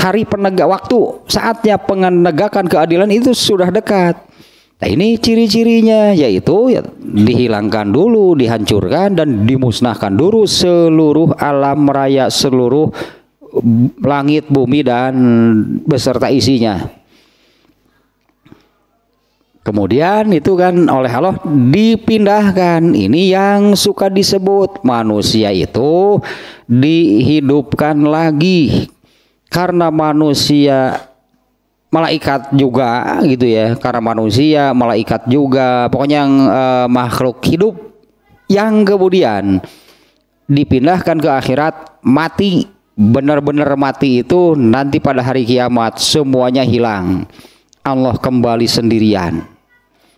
hari penegak waktu saatnya penegakan keadilan itu sudah dekat Nah ini ciri-cirinya yaitu ya, dihilangkan dulu, dihancurkan dan dimusnahkan dulu seluruh alam raya, seluruh langit, bumi dan beserta isinya. Kemudian itu kan oleh Allah dipindahkan. Ini yang suka disebut manusia itu dihidupkan lagi. Karena manusia malaikat juga gitu ya karena manusia malaikat juga pokoknya yang eh, makhluk hidup yang kemudian dipindahkan ke akhirat mati benar-benar mati itu nanti pada hari kiamat semuanya hilang Allah kembali sendirian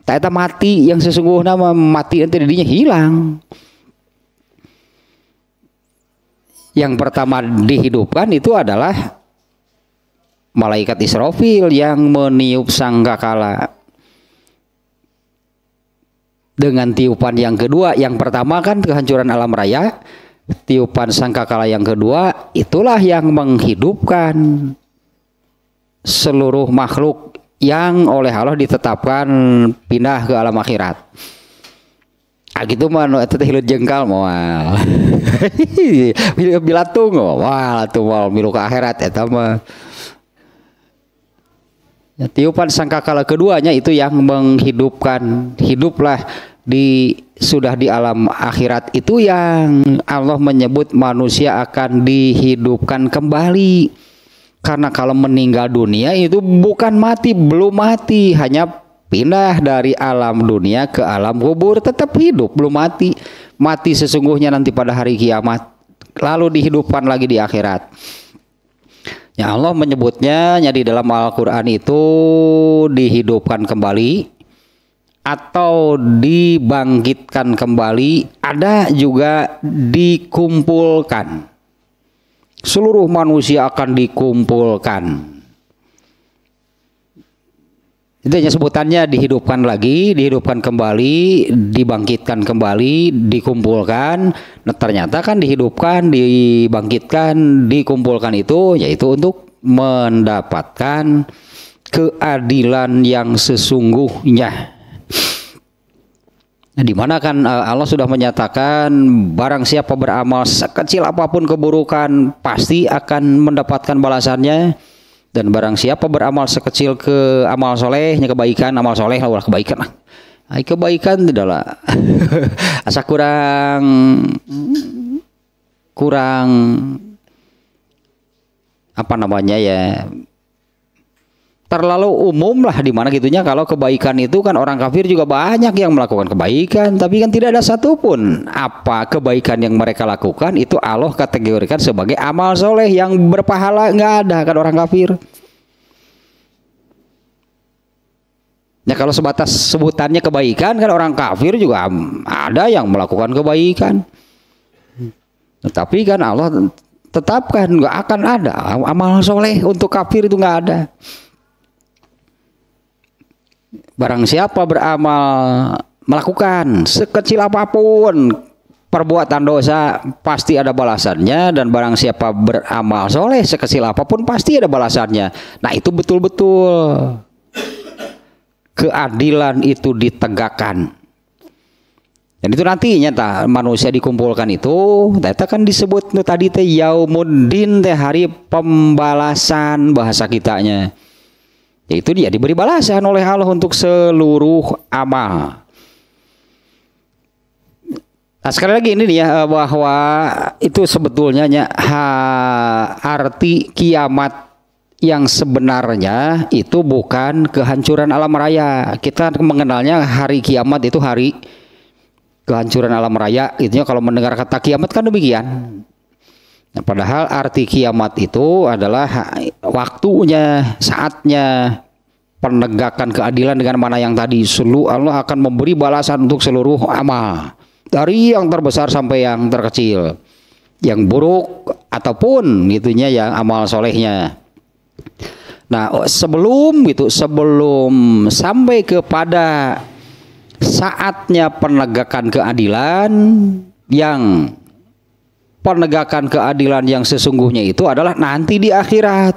tak mati yang sesungguhnya mati nanti dirinya hilang yang pertama dihidupkan itu adalah malaikat Israfil yang meniup sangkakala dengan tiupan yang kedua yang pertama kan kehancuran alam raya tiupan sangkakala yang kedua itulah yang menghidupkan seluruh makhluk yang oleh Allah ditetapkan pindah ke alam akhirat ah, gitu mah nu eta teh jengkal moal. Bila tunggu, wah tunggu milu ke akhirat eta mah. Ya, tiupan sangkakala keduanya itu yang menghidupkan. Hiduplah di sudah di alam akhirat itu yang Allah menyebut manusia akan dihidupkan kembali. Karena kalau meninggal dunia itu bukan mati, belum mati, hanya pindah dari alam dunia ke alam kubur, tetap hidup, belum mati. Mati sesungguhnya nanti pada hari kiamat, lalu dihidupkan lagi di akhirat. Ya Allah menyebutnya ya di dalam Al-Qur'an itu dihidupkan kembali atau dibangkitkan kembali, ada juga dikumpulkan. Seluruh manusia akan dikumpulkan. Itu sebutannya dihidupkan lagi, dihidupkan kembali, dibangkitkan kembali, dikumpulkan. Nah, ternyata kan dihidupkan, dibangkitkan, dikumpulkan itu yaitu untuk mendapatkan keadilan yang sesungguhnya. Nah, di mana kan eh, Allah sudah menyatakan barang siapa beramal sekecil apapun keburukan pasti akan mendapatkan balasannya dan barang siapa beramal sekecil ke amal solehnya kebaikan amal soleh lah kebaikan lah Ay, kebaikan adalah asa kurang kurang apa namanya ya terlalu umum lah dimana gitunya kalau kebaikan itu kan orang kafir juga banyak yang melakukan kebaikan tapi kan tidak ada satupun apa kebaikan yang mereka lakukan itu Allah kategorikan sebagai amal soleh yang berpahala nggak ada kan orang kafir Nah kalau sebatas sebutannya kebaikan kan orang kafir juga ada yang melakukan kebaikan. Tetapi kan Allah tetapkan nggak akan ada amal soleh untuk kafir itu nggak ada. Barang siapa beramal melakukan sekecil apapun perbuatan dosa pasti ada balasannya dan barang siapa beramal soleh sekecil apapun pasti ada balasannya. Nah itu betul-betul keadilan itu ditegakkan. Dan itu nantinya tak manusia dikumpulkan itu, data kan disebut tadi teh yaumuddin teh hari pembalasan bahasa kitanya. Ya, itu dia diberi balasan oleh Allah untuk seluruh amal. Nah, sekali lagi ini nih eh, ya bahwa itu sebetulnya ya, ha, arti kiamat yang sebenarnya itu bukan kehancuran alam raya. Kita mengenalnya hari kiamat itu hari kehancuran alam raya. Intinya kalau mendengar kata kiamat kan demikian. Nah, padahal arti kiamat itu adalah waktunya, saatnya penegakan keadilan dengan mana yang tadi. Seluruh Allah akan memberi balasan untuk seluruh amal. Dari yang terbesar sampai yang terkecil. Yang buruk ataupun gitunya yang amal solehnya. Nah sebelum gitu, sebelum sampai kepada saatnya penegakan keadilan yang penegakan keadilan yang sesungguhnya itu adalah nanti di akhirat.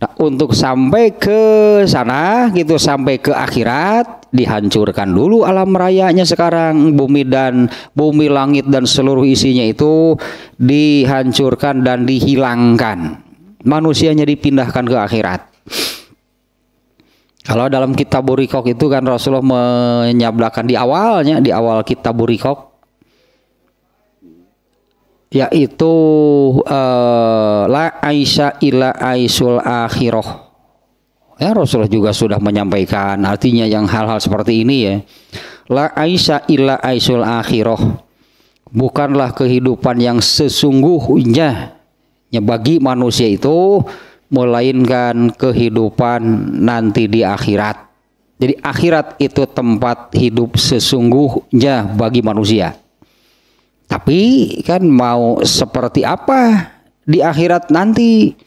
Nah, untuk sampai ke sana gitu sampai ke akhirat dihancurkan dulu alam rayanya sekarang bumi dan bumi langit dan seluruh isinya itu dihancurkan dan dihilangkan. Manusianya dipindahkan ke akhirat. Kalau dalam kitab Burikok itu kan Rasulullah menyabdakan di awalnya di awal kitab Burikok yaitu uh, la aisha ila aisul akhiroh ya Rasulullah juga sudah menyampaikan artinya yang hal-hal seperti ini ya la aisha ila aisul akhiroh bukanlah kehidupan yang sesungguhnya ya bagi manusia itu melainkan kehidupan nanti di akhirat. Jadi akhirat itu tempat hidup sesungguhnya bagi manusia. Tapi kan mau seperti apa di akhirat nanti?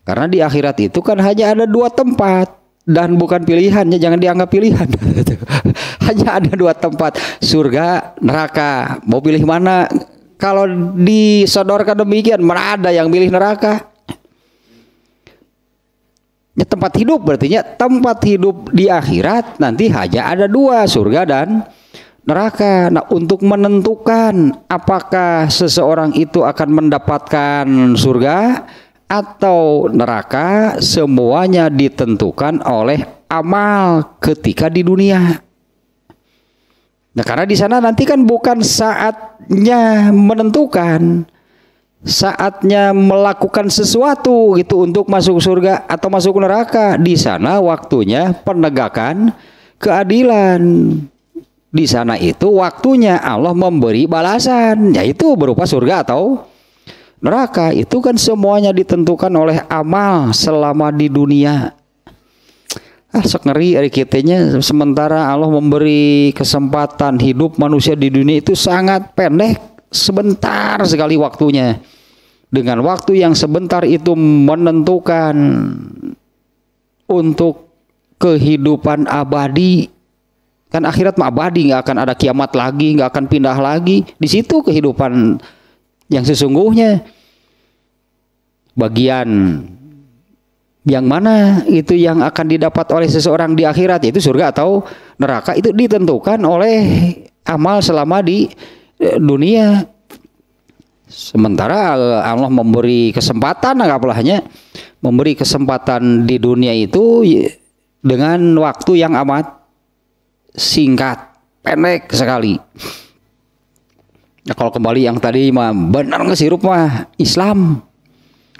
Karena di akhirat itu kan hanya ada dua tempat dan bukan pilihannya jangan dianggap pilihan hanya ada dua tempat surga neraka mau pilih mana kalau disodorkan demikian mana ada yang milih neraka ya, tempat hidup berartinya tempat hidup di akhirat nanti hanya ada dua surga dan neraka. Nah, untuk menentukan apakah seseorang itu akan mendapatkan surga atau neraka, semuanya ditentukan oleh amal ketika di dunia. Nah, karena di sana nanti kan bukan saatnya menentukan, saatnya melakukan sesuatu gitu untuk masuk surga atau masuk neraka. Di sana waktunya penegakan keadilan di sana itu waktunya Allah memberi balasan yaitu berupa surga atau neraka itu kan semuanya ditentukan oleh amal selama di dunia ah sok ngeri dari kitanya sementara Allah memberi kesempatan hidup manusia di dunia itu sangat pendek sebentar sekali waktunya dengan waktu yang sebentar itu menentukan untuk kehidupan abadi Kan akhirat mah abadi, nggak akan ada kiamat lagi, nggak akan pindah lagi. Di situ kehidupan yang sesungguhnya. Bagian yang mana itu yang akan didapat oleh seseorang di akhirat itu surga atau neraka itu ditentukan oleh amal selama di e, dunia. Sementara e, Allah memberi kesempatan apalahnya memberi kesempatan di dunia itu e, dengan waktu yang amat singkat, pendek sekali. Nah, kalau kembali yang tadi mah benar nggak sih rumah Islam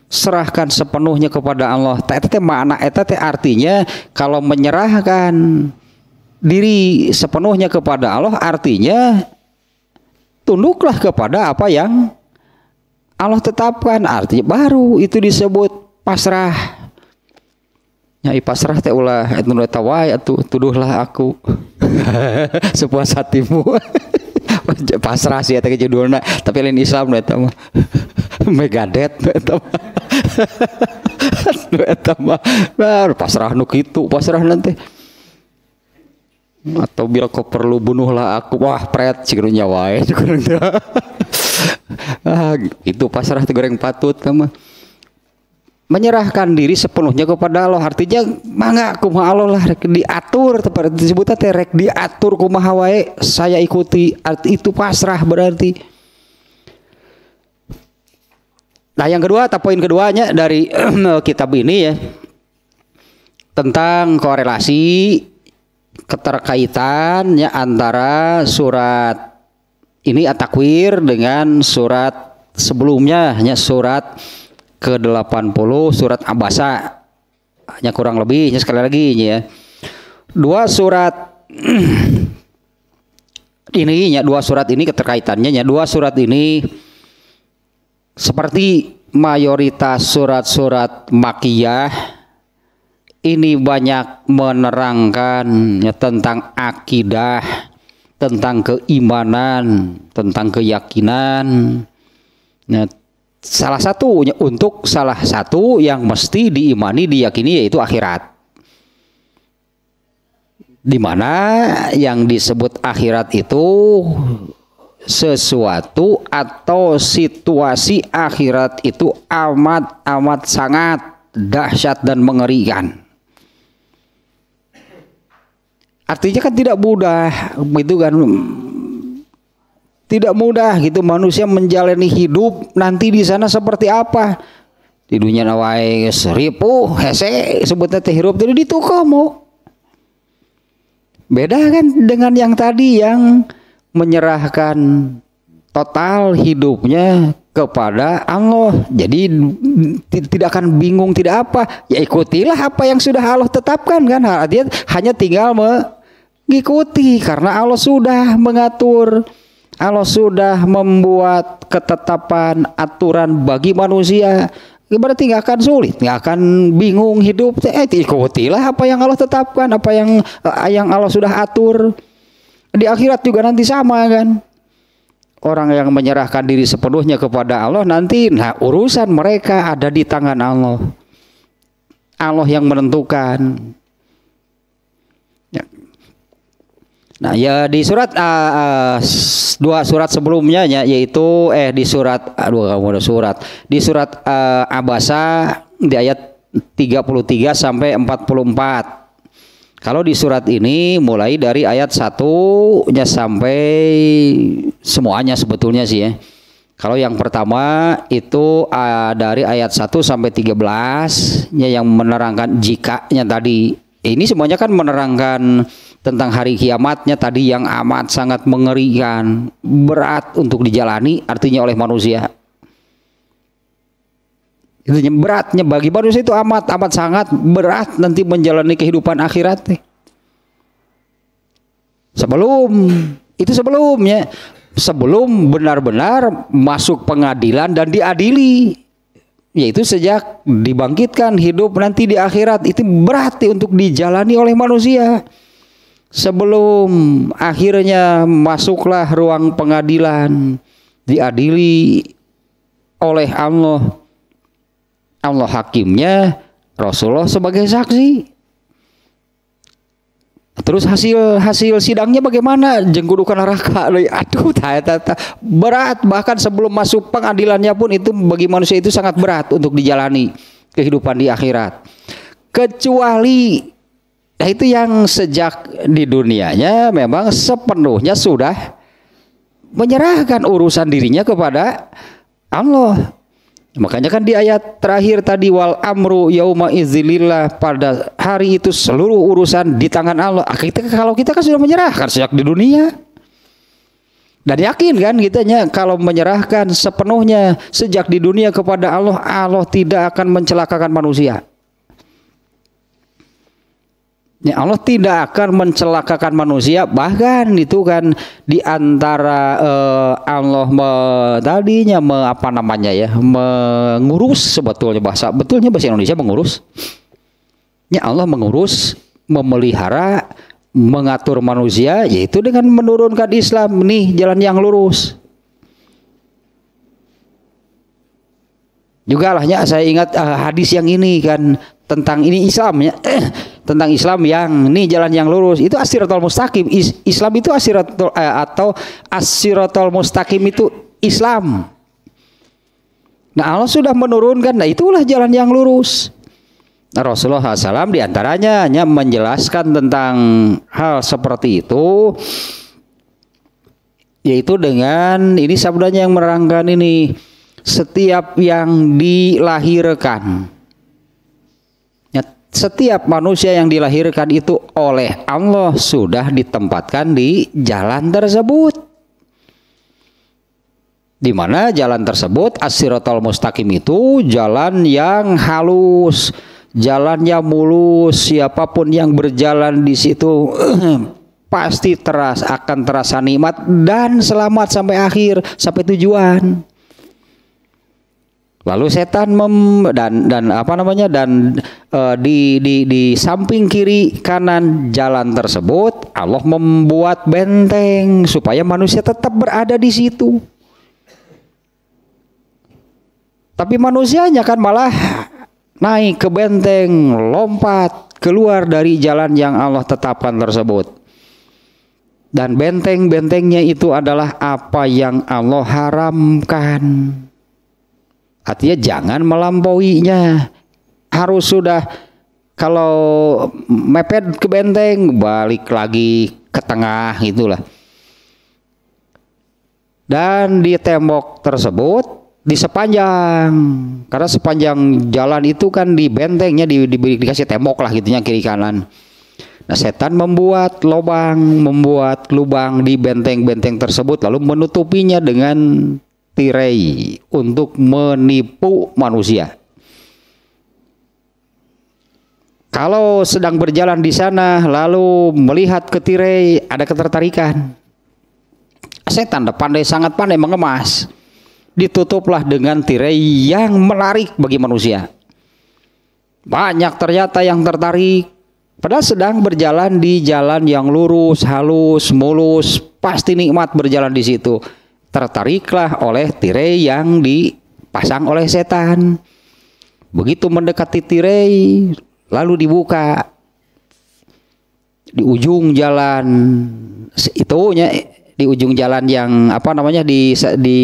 serahkan sepenuhnya kepada Allah. Tete mana eta artinya kalau menyerahkan diri sepenuhnya kepada Allah artinya tunduklah kepada apa yang Allah tetapkan. Artinya baru itu disebut pasrah nyai pasrah teh ulah eta nu eta wae atuh tuduhlah aku sepuas hatimu pasrah sih eta judulna tapi lain Islam nu eta mah megadet nu eta mah nu eta pasrah nuk itu pasrah nanti atau bila kau perlu bunuhlah aku wah pret cikurunya wae ah, itu pasrah tegoreng patut kamu menyerahkan diri sepenuhnya kepada Allah artinya mangga kumaha Allah lah rek diatur disebut teh terek diatur kumaha wae saya ikuti arti itu pasrah berarti nah yang kedua atau poin keduanya dari kitab ini ya tentang korelasi keterkaitan ya antara surat ini atakwir dengan surat sebelumnya hanya surat ke-80 surat Abasa hanya kurang lebihnya sekali lagi ya dua surat ini ya dua surat ini keterkaitannya ya dua surat ini seperti mayoritas surat-surat makiyah ini banyak menerangkan ya, tentang akidah tentang keimanan tentang keyakinan ya, salah satu untuk salah satu yang mesti diimani diyakini yaitu akhirat di mana yang disebut akhirat itu sesuatu atau situasi akhirat itu amat amat sangat dahsyat dan mengerikan artinya kan tidak mudah itu kan tidak mudah gitu manusia menjalani hidup nanti di sana seperti apa. Di dunia nawai seribu hese sebutnya teh hirup tadi mau Beda kan dengan yang tadi yang menyerahkan total hidupnya kepada Allah. Jadi tidak akan bingung tidak apa. Ya ikutilah apa yang sudah Allah tetapkan kan. Artinya hanya tinggal mengikuti karena Allah sudah mengatur. Allah sudah membuat ketetapan aturan bagi manusia berarti nggak akan sulit nggak akan bingung hidup eh ikutilah apa yang Allah tetapkan apa yang eh, yang Allah sudah atur di akhirat juga nanti sama kan orang yang menyerahkan diri sepenuhnya kepada Allah nanti nah urusan mereka ada di tangan Allah Allah yang menentukan Nah, ya di surat uh, uh, dua surat sebelumnya ya, yaitu eh di surat aduh kamu ada surat. Di surat uh, Abasa di ayat 33 sampai 44. Kalau di surat ini mulai dari ayat 1 nya sampai semuanya sebetulnya sih ya. Kalau yang pertama itu uh, dari ayat 1 sampai 13 nya yang menerangkan jika nya tadi. Ini semuanya kan menerangkan tentang hari kiamatnya tadi yang amat sangat mengerikan, berat untuk dijalani artinya oleh manusia. Itu beratnya bagi manusia itu amat amat sangat berat nanti menjalani kehidupan akhirat. Sebelum itu sebelumnya sebelum benar-benar masuk pengadilan dan diadili yaitu sejak dibangkitkan hidup nanti di akhirat itu berarti untuk dijalani oleh manusia sebelum akhirnya masuklah ruang pengadilan diadili oleh Allah Allah hakimnya Rasulullah sebagai saksi terus hasil hasil sidangnya bagaimana jenggudukan neraka ya, aduh tata, tata. berat bahkan sebelum masuk pengadilannya pun itu bagi manusia itu sangat berat untuk dijalani kehidupan di akhirat kecuali Nah itu yang sejak di dunianya memang sepenuhnya sudah menyerahkan urusan dirinya kepada Allah. Makanya kan di ayat terakhir tadi wal amru yauma izilillah pada hari itu seluruh urusan di tangan Allah. Ah, kita kalau kita kan sudah menyerahkan sejak di dunia. Dan yakin kan kitanya kalau menyerahkan sepenuhnya sejak di dunia kepada Allah, Allah tidak akan mencelakakan manusia. Ya Allah tidak akan mencelakakan manusia bahkan itu kan di antara uh, Allah me, tadinya me, apa namanya ya mengurus sebetulnya bahasa betulnya bahasa Indonesia mengurus ya Allah mengurus memelihara mengatur manusia yaitu dengan menurunkan Islam nih jalan yang lurus Juga ya saya ingat uh, hadis yang ini kan tentang ini Islam ya. Eh, tentang Islam yang ini jalan yang lurus itu asiratul mustaqim Is, Islam itu asiratul eh, atau asiratul mustaqim itu Islam nah Allah sudah menurunkan nah itulah jalan yang lurus nah, Rasulullah SAW diantaranya hanya menjelaskan tentang hal seperti itu yaitu dengan ini sabdanya yang merangkan ini setiap yang dilahirkan. Ya, setiap manusia yang dilahirkan itu oleh Allah sudah ditempatkan di jalan tersebut. Di mana jalan tersebut asiratul mustaqim itu jalan yang halus, jalannya mulus, siapapun yang berjalan di situ pasti teras akan terasa nikmat dan selamat sampai akhir, sampai tujuan. Lalu setan mem, dan dan apa namanya dan e, di di di samping kiri kanan jalan tersebut Allah membuat benteng supaya manusia tetap berada di situ. Tapi manusianya kan malah naik ke benteng, lompat keluar dari jalan yang Allah tetapkan tersebut. Dan benteng-bentengnya itu adalah apa yang Allah haramkan. Artinya jangan melampauinya. Harus sudah kalau mepet ke benteng balik lagi ke tengah itulah Dan di tembok tersebut di sepanjang karena sepanjang jalan itu kan di bentengnya di, di, di dikasih tembok lah gitunya kiri kanan. Nah, setan membuat lubang, membuat lubang di benteng-benteng tersebut lalu menutupinya dengan tirai untuk menipu manusia. Kalau sedang berjalan di sana lalu melihat ke tirai ada ketertarikan. Setan pandai sangat pandai mengemas. Ditutuplah dengan tirai yang menarik bagi manusia. Banyak ternyata yang tertarik Padahal sedang berjalan di jalan yang lurus, halus, mulus, pasti nikmat berjalan di situ tertariklah oleh tirai yang dipasang oleh setan. Begitu mendekati tirai, lalu dibuka di ujung jalan itu nya di ujung jalan yang apa namanya di di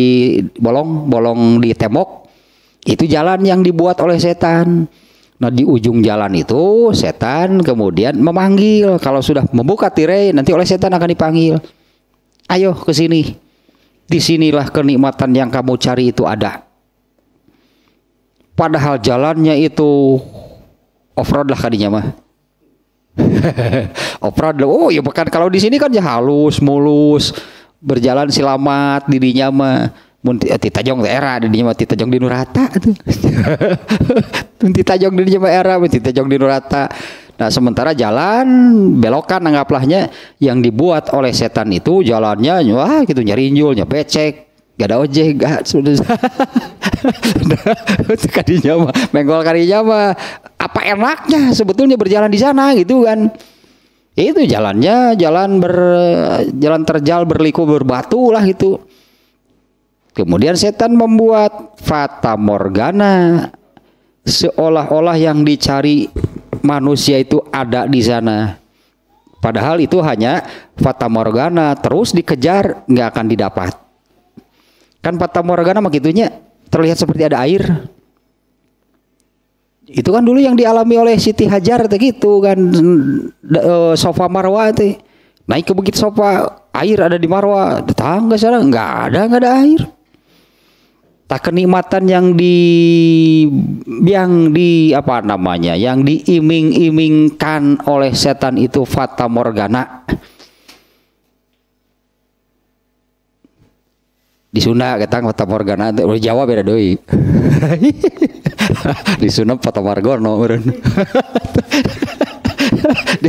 bolong bolong di tembok itu jalan yang dibuat oleh setan. Nah di ujung jalan itu setan kemudian memanggil kalau sudah membuka tirai nanti oleh setan akan dipanggil. Ayo ke sini. Di Disinilah kenikmatan yang kamu cari itu ada. Padahal jalannya itu offroad lah kadinya mah. Offroad. road Oh ya bukan kalau di sini kan ya halus, mulus, berjalan silamat dirinya mah. Mun eh, jong era dirinya mah tita Jong di nurata tuh. Tita Jong dirinya mah era mun tajong di nurata. Nah sementara jalan belokan anggaplah,nya yang dibuat oleh setan itu jalannya wah gitu nyerinjulnya pecek gak ada ojek gak sudah kadinya mah menggol kadinya mah apa enaknya sebetulnya berjalan di sana gitu kan itu jalannya jalan ber jalan terjal berliku berbatu lah gitu kemudian setan membuat fata morgana seolah-olah yang dicari manusia itu ada di sana. Padahal itu hanya fata morgana, terus dikejar nggak akan didapat. Kan fata morgana makitunya terlihat seperti ada air. Itu kan dulu yang dialami oleh Siti Hajar gitu kan e, sofa marwah itu. Naik ke bukit sofa, air ada di Marwa. Tetangga sana nggak ada, nggak ada air. Tak kenikmatan yang di yang di apa namanya, yang diiming-imingkan oleh setan itu fata morgana. Di Sunda kita fata morgana, di Jawa beda doi. di Sunda fata morgana di,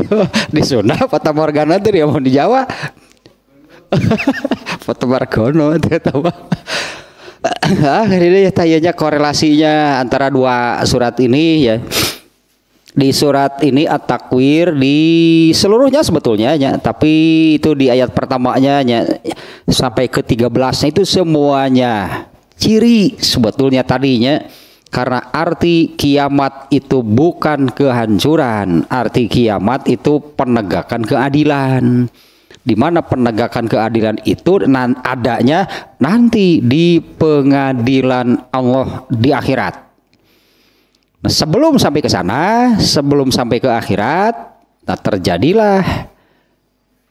di Sunda fata morgana itu dia mau di Jawa. fata morgana itu tahu akhirnya ya tayanya ya, korelasinya antara dua surat ini ya di surat ini at-takwir di seluruhnya sebetulnya ya tapi itu di ayat pertamanya ya sampai ke 13 itu semuanya ciri sebetulnya tadinya karena arti kiamat itu bukan kehancuran arti kiamat itu penegakan keadilan di mana penegakan keadilan itu nan adanya nanti di pengadilan Allah di akhirat. Nah, sebelum sampai ke sana, sebelum sampai ke akhirat, nah terjadilah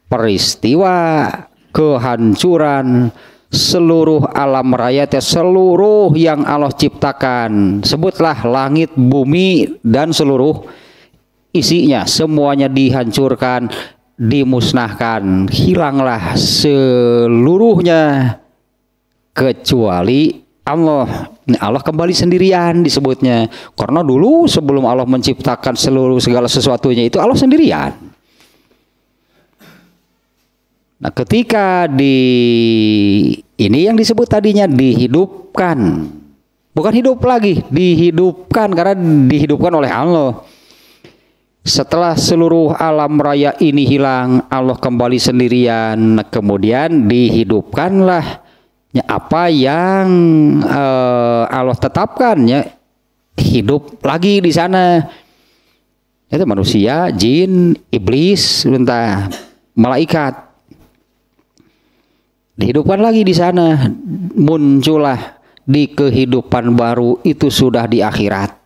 peristiwa kehancuran seluruh alam raya teh seluruh yang Allah ciptakan sebutlah langit bumi dan seluruh isinya semuanya dihancurkan dimusnahkan hilanglah seluruhnya kecuali Allah ini Allah kembali sendirian disebutnya karena dulu sebelum Allah menciptakan seluruh segala sesuatunya itu Allah sendirian nah ketika di ini yang disebut tadinya dihidupkan bukan hidup lagi dihidupkan karena dihidupkan oleh Allah setelah seluruh alam raya ini hilang, Allah kembali sendirian. Kemudian dihidupkanlah ya, apa yang uh, Allah tetapkan ya hidup lagi di sana. Itu manusia, jin, iblis, entah malaikat. Dihidupkan lagi di sana, muncullah di kehidupan baru itu sudah di akhirat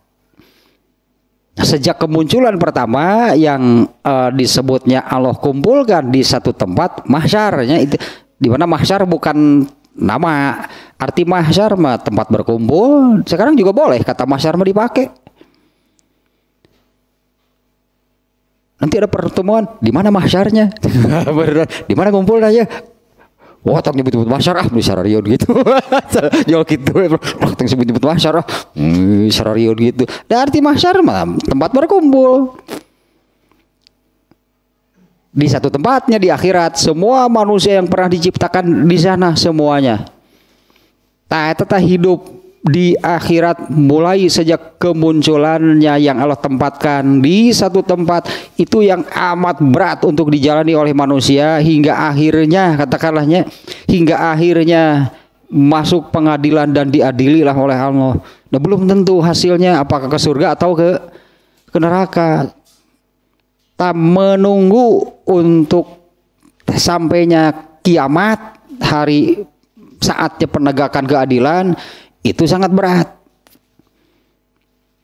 sejak kemunculan pertama yang uh, disebutnya Allah kumpulkan di satu tempat mahsyarnya itu di mana mahsyar bukan nama arti mahsyar mah tempat berkumpul sekarang juga boleh kata mahsyar mah dipakai nanti ada pertemuan di mana mahsyarnya di mana kumpulnya Ah, gitu. Wah, tak nyebut-nyebut masyarah ah. hmm, beli sararion gitu. Yo gitu, wah, tak nyebut-nyebut masyarah, hmm, sararion gitu. Dan arti masyar mah tempat berkumpul. Di satu tempatnya di akhirat, semua manusia yang pernah diciptakan di sana semuanya. Tak, tetap hidup di akhirat mulai sejak kemunculannya yang Allah tempatkan di satu tempat itu yang amat berat untuk dijalani oleh manusia hingga akhirnya katakanlahnya hingga akhirnya masuk pengadilan dan diadili lah oleh Allah. Nah, belum tentu hasilnya apakah ke surga atau ke ke neraka. Tak menunggu untuk sampainya kiamat hari saatnya penegakan keadilan itu sangat berat.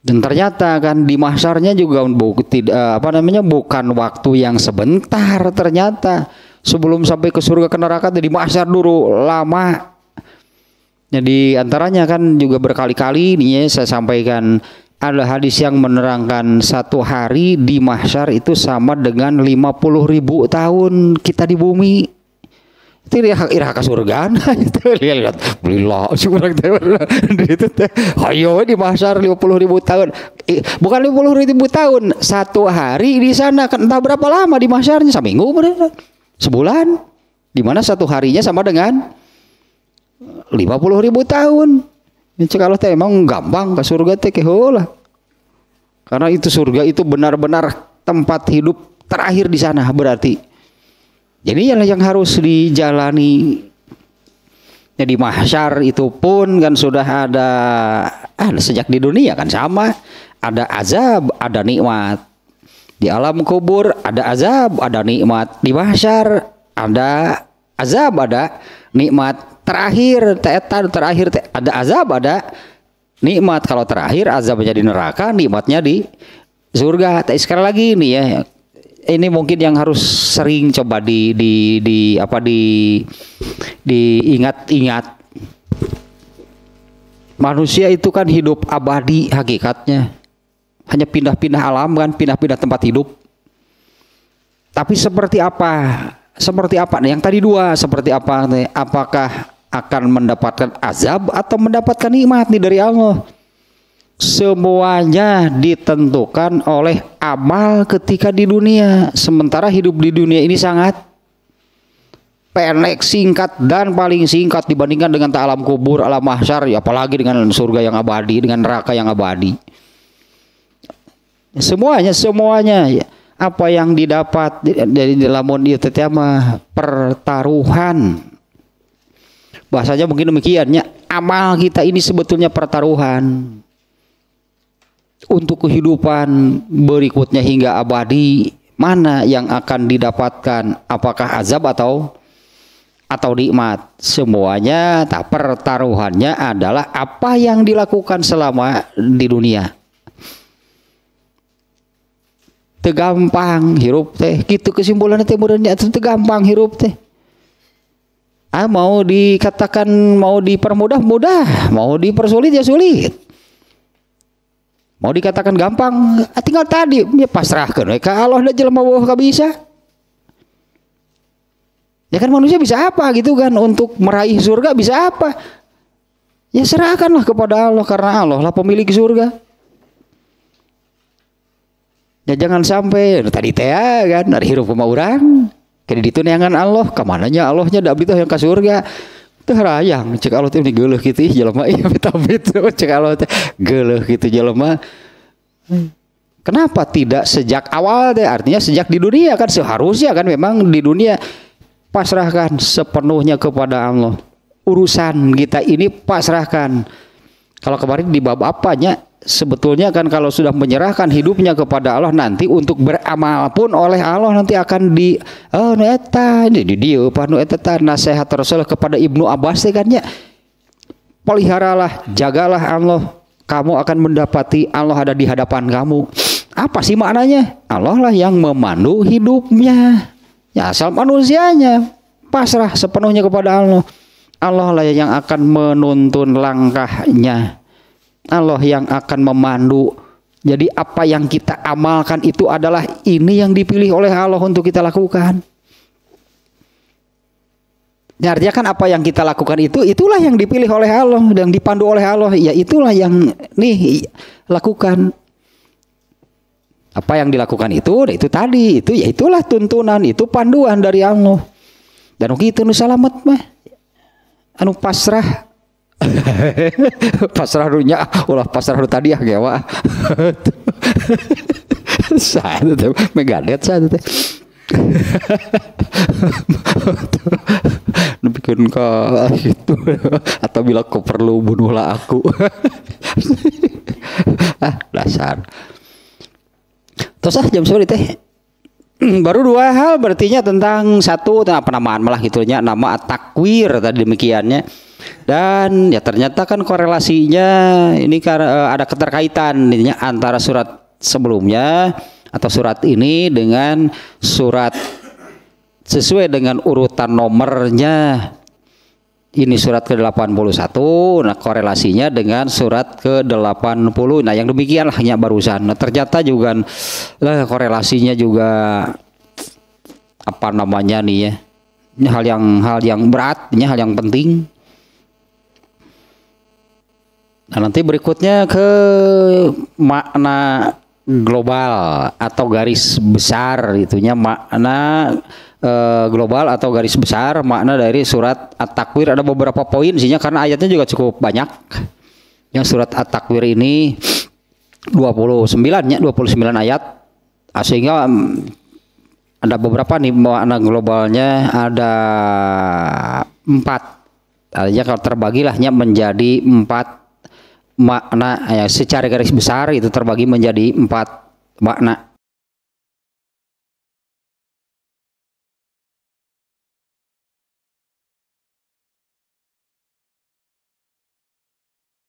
Dan ternyata kan di masarnya juga tidak eh, apa namanya bukan waktu yang sebentar ternyata sebelum sampai ke surga ke neraka di masar dulu lama. Jadi antaranya kan juga berkali-kali ini ya saya sampaikan ada hadis yang menerangkan satu hari di mahsyar itu sama dengan 50 ribu tahun kita di bumi tiri hak irah ke surga itu lihat belilah si urang teh itu teh Ayo di pasar lima puluh ribu tahun bukan lima puluh ribu tahun satu hari di sana kan entah berapa lama di pasarnya seminggu berapa sebulan di mana satu harinya sama dengan lima puluh ribu tahun ini kalau teh emang gampang ke surga teh kehola karena itu surga itu benar-benar tempat hidup terakhir di sana berarti jadi yang harus dijalani Jadi ya mahsyar itu pun kan sudah ada ah, sejak di dunia kan sama ada azab ada nikmat di alam kubur ada azab ada nikmat di mahsyar ada azab ada nikmat terakhir tetan terakhir te, ada azab ada nikmat kalau terakhir azab di neraka nikmatnya di surga tapi sekarang lagi nih ya ini mungkin yang harus sering coba di di di apa di diingat-ingat. Manusia itu kan hidup abadi hakikatnya. Hanya pindah-pindah alam kan, pindah-pindah tempat hidup. Tapi seperti apa? Seperti apa? nih Yang tadi dua, seperti apa? nih Apakah akan mendapatkan azab atau mendapatkan nikmat nih dari Allah? semuanya ditentukan oleh amal ketika di dunia. Sementara hidup di dunia ini sangat pendek, singkat dan paling singkat dibandingkan dengan alam kubur, alam mahsyar, ya apalagi dengan surga yang abadi, dengan neraka yang abadi. Semuanya, semuanya ya. apa yang didapat dari lamun dia tetiama pertaruhan. Bahasanya mungkin demikiannya, amal kita ini sebetulnya pertaruhan untuk kehidupan berikutnya hingga abadi mana yang akan didapatkan apakah azab atau atau nikmat semuanya tak pertaruhannya adalah apa yang dilakukan selama di dunia tegampang hirup teh gitu kesimpulan teh mudahnya itu tegampang hirup teh ah mau dikatakan mau dipermudah mudah mau dipersulit ya sulit mau dikatakan gampang ah, tinggal tadi ya pasrahkan ya Kalau Allah tidak jelma wah, bisa ya kan manusia bisa apa gitu kan untuk meraih surga bisa apa ya serahkanlah kepada Allah karena Allah lah pemilik surga ya jangan sampai tadi teh ya kan dari hirup Kredit orang kini dituneangan Allah kemananya Allahnya tidak begitu yang ke surga Tuh rayang cek alot ini geuleuh kitu jelema ieu iya, mitabit cek alot geuleuh kitu jelema Kenapa tidak sejak awal deh? Artinya sejak di dunia kan seharusnya kan memang di dunia pasrahkan sepenuhnya kepada Allah. Urusan kita ini pasrahkan. Kalau kemarin di bab apanya sebetulnya kan kalau sudah menyerahkan hidupnya kepada Allah nanti untuk beramal pun oleh Allah nanti akan di oh ini di dia panu eta nasihat Rasul kepada Ibnu Abbas kan ya peliharalah jagalah Allah kamu akan mendapati Allah ada di hadapan kamu apa sih maknanya Allah lah yang memandu hidupnya ya asal manusianya pasrah sepenuhnya kepada Allah Allah lah yang akan menuntun langkahnya Allah yang akan memandu. Jadi apa yang kita amalkan itu adalah ini yang dipilih oleh Allah untuk kita lakukan. Artinya kan apa yang kita lakukan itu itulah yang dipilih oleh Allah dan dipandu oleh Allah ya itulah yang nih lakukan apa yang dilakukan itu itu tadi itu ya itulah tuntunan itu panduan dari Allah dan itu nu selamat mah anu pasrah pasrah runya ulah pasrah dunia tadi ya gawa, satu teh megadet satu teh bikin ke situ atau bila kau perlu bunuhlah aku ah dasar terus ah jam sepuluh teh baru dua hal berartinya tentang satu tentang penamaan malah gitunya nama takwir tadi demikiannya dan ya ternyata kan korelasinya ini karena ada keterkaitan intinya antara surat sebelumnya atau surat ini dengan surat sesuai dengan urutan nomornya ini surat ke-81 nah korelasinya dengan surat ke-80 nah yang demikian lah hanya barusan nah ternyata juga lah korelasinya juga apa namanya nih ya ini hal yang hal yang berat ini hal yang penting Nah nanti berikutnya ke makna global atau garis besar itunya makna e, global atau garis besar makna dari surat At-Takwir ada beberapa poin sihnya karena ayatnya juga cukup banyak. Yang surat At-Takwir ini 29 ya 29 ayat ah, sehingga mm, ada beberapa nih makna globalnya ada empat artinya kalau terbagilahnya menjadi empat makna ya, secara garis besar itu terbagi menjadi empat makna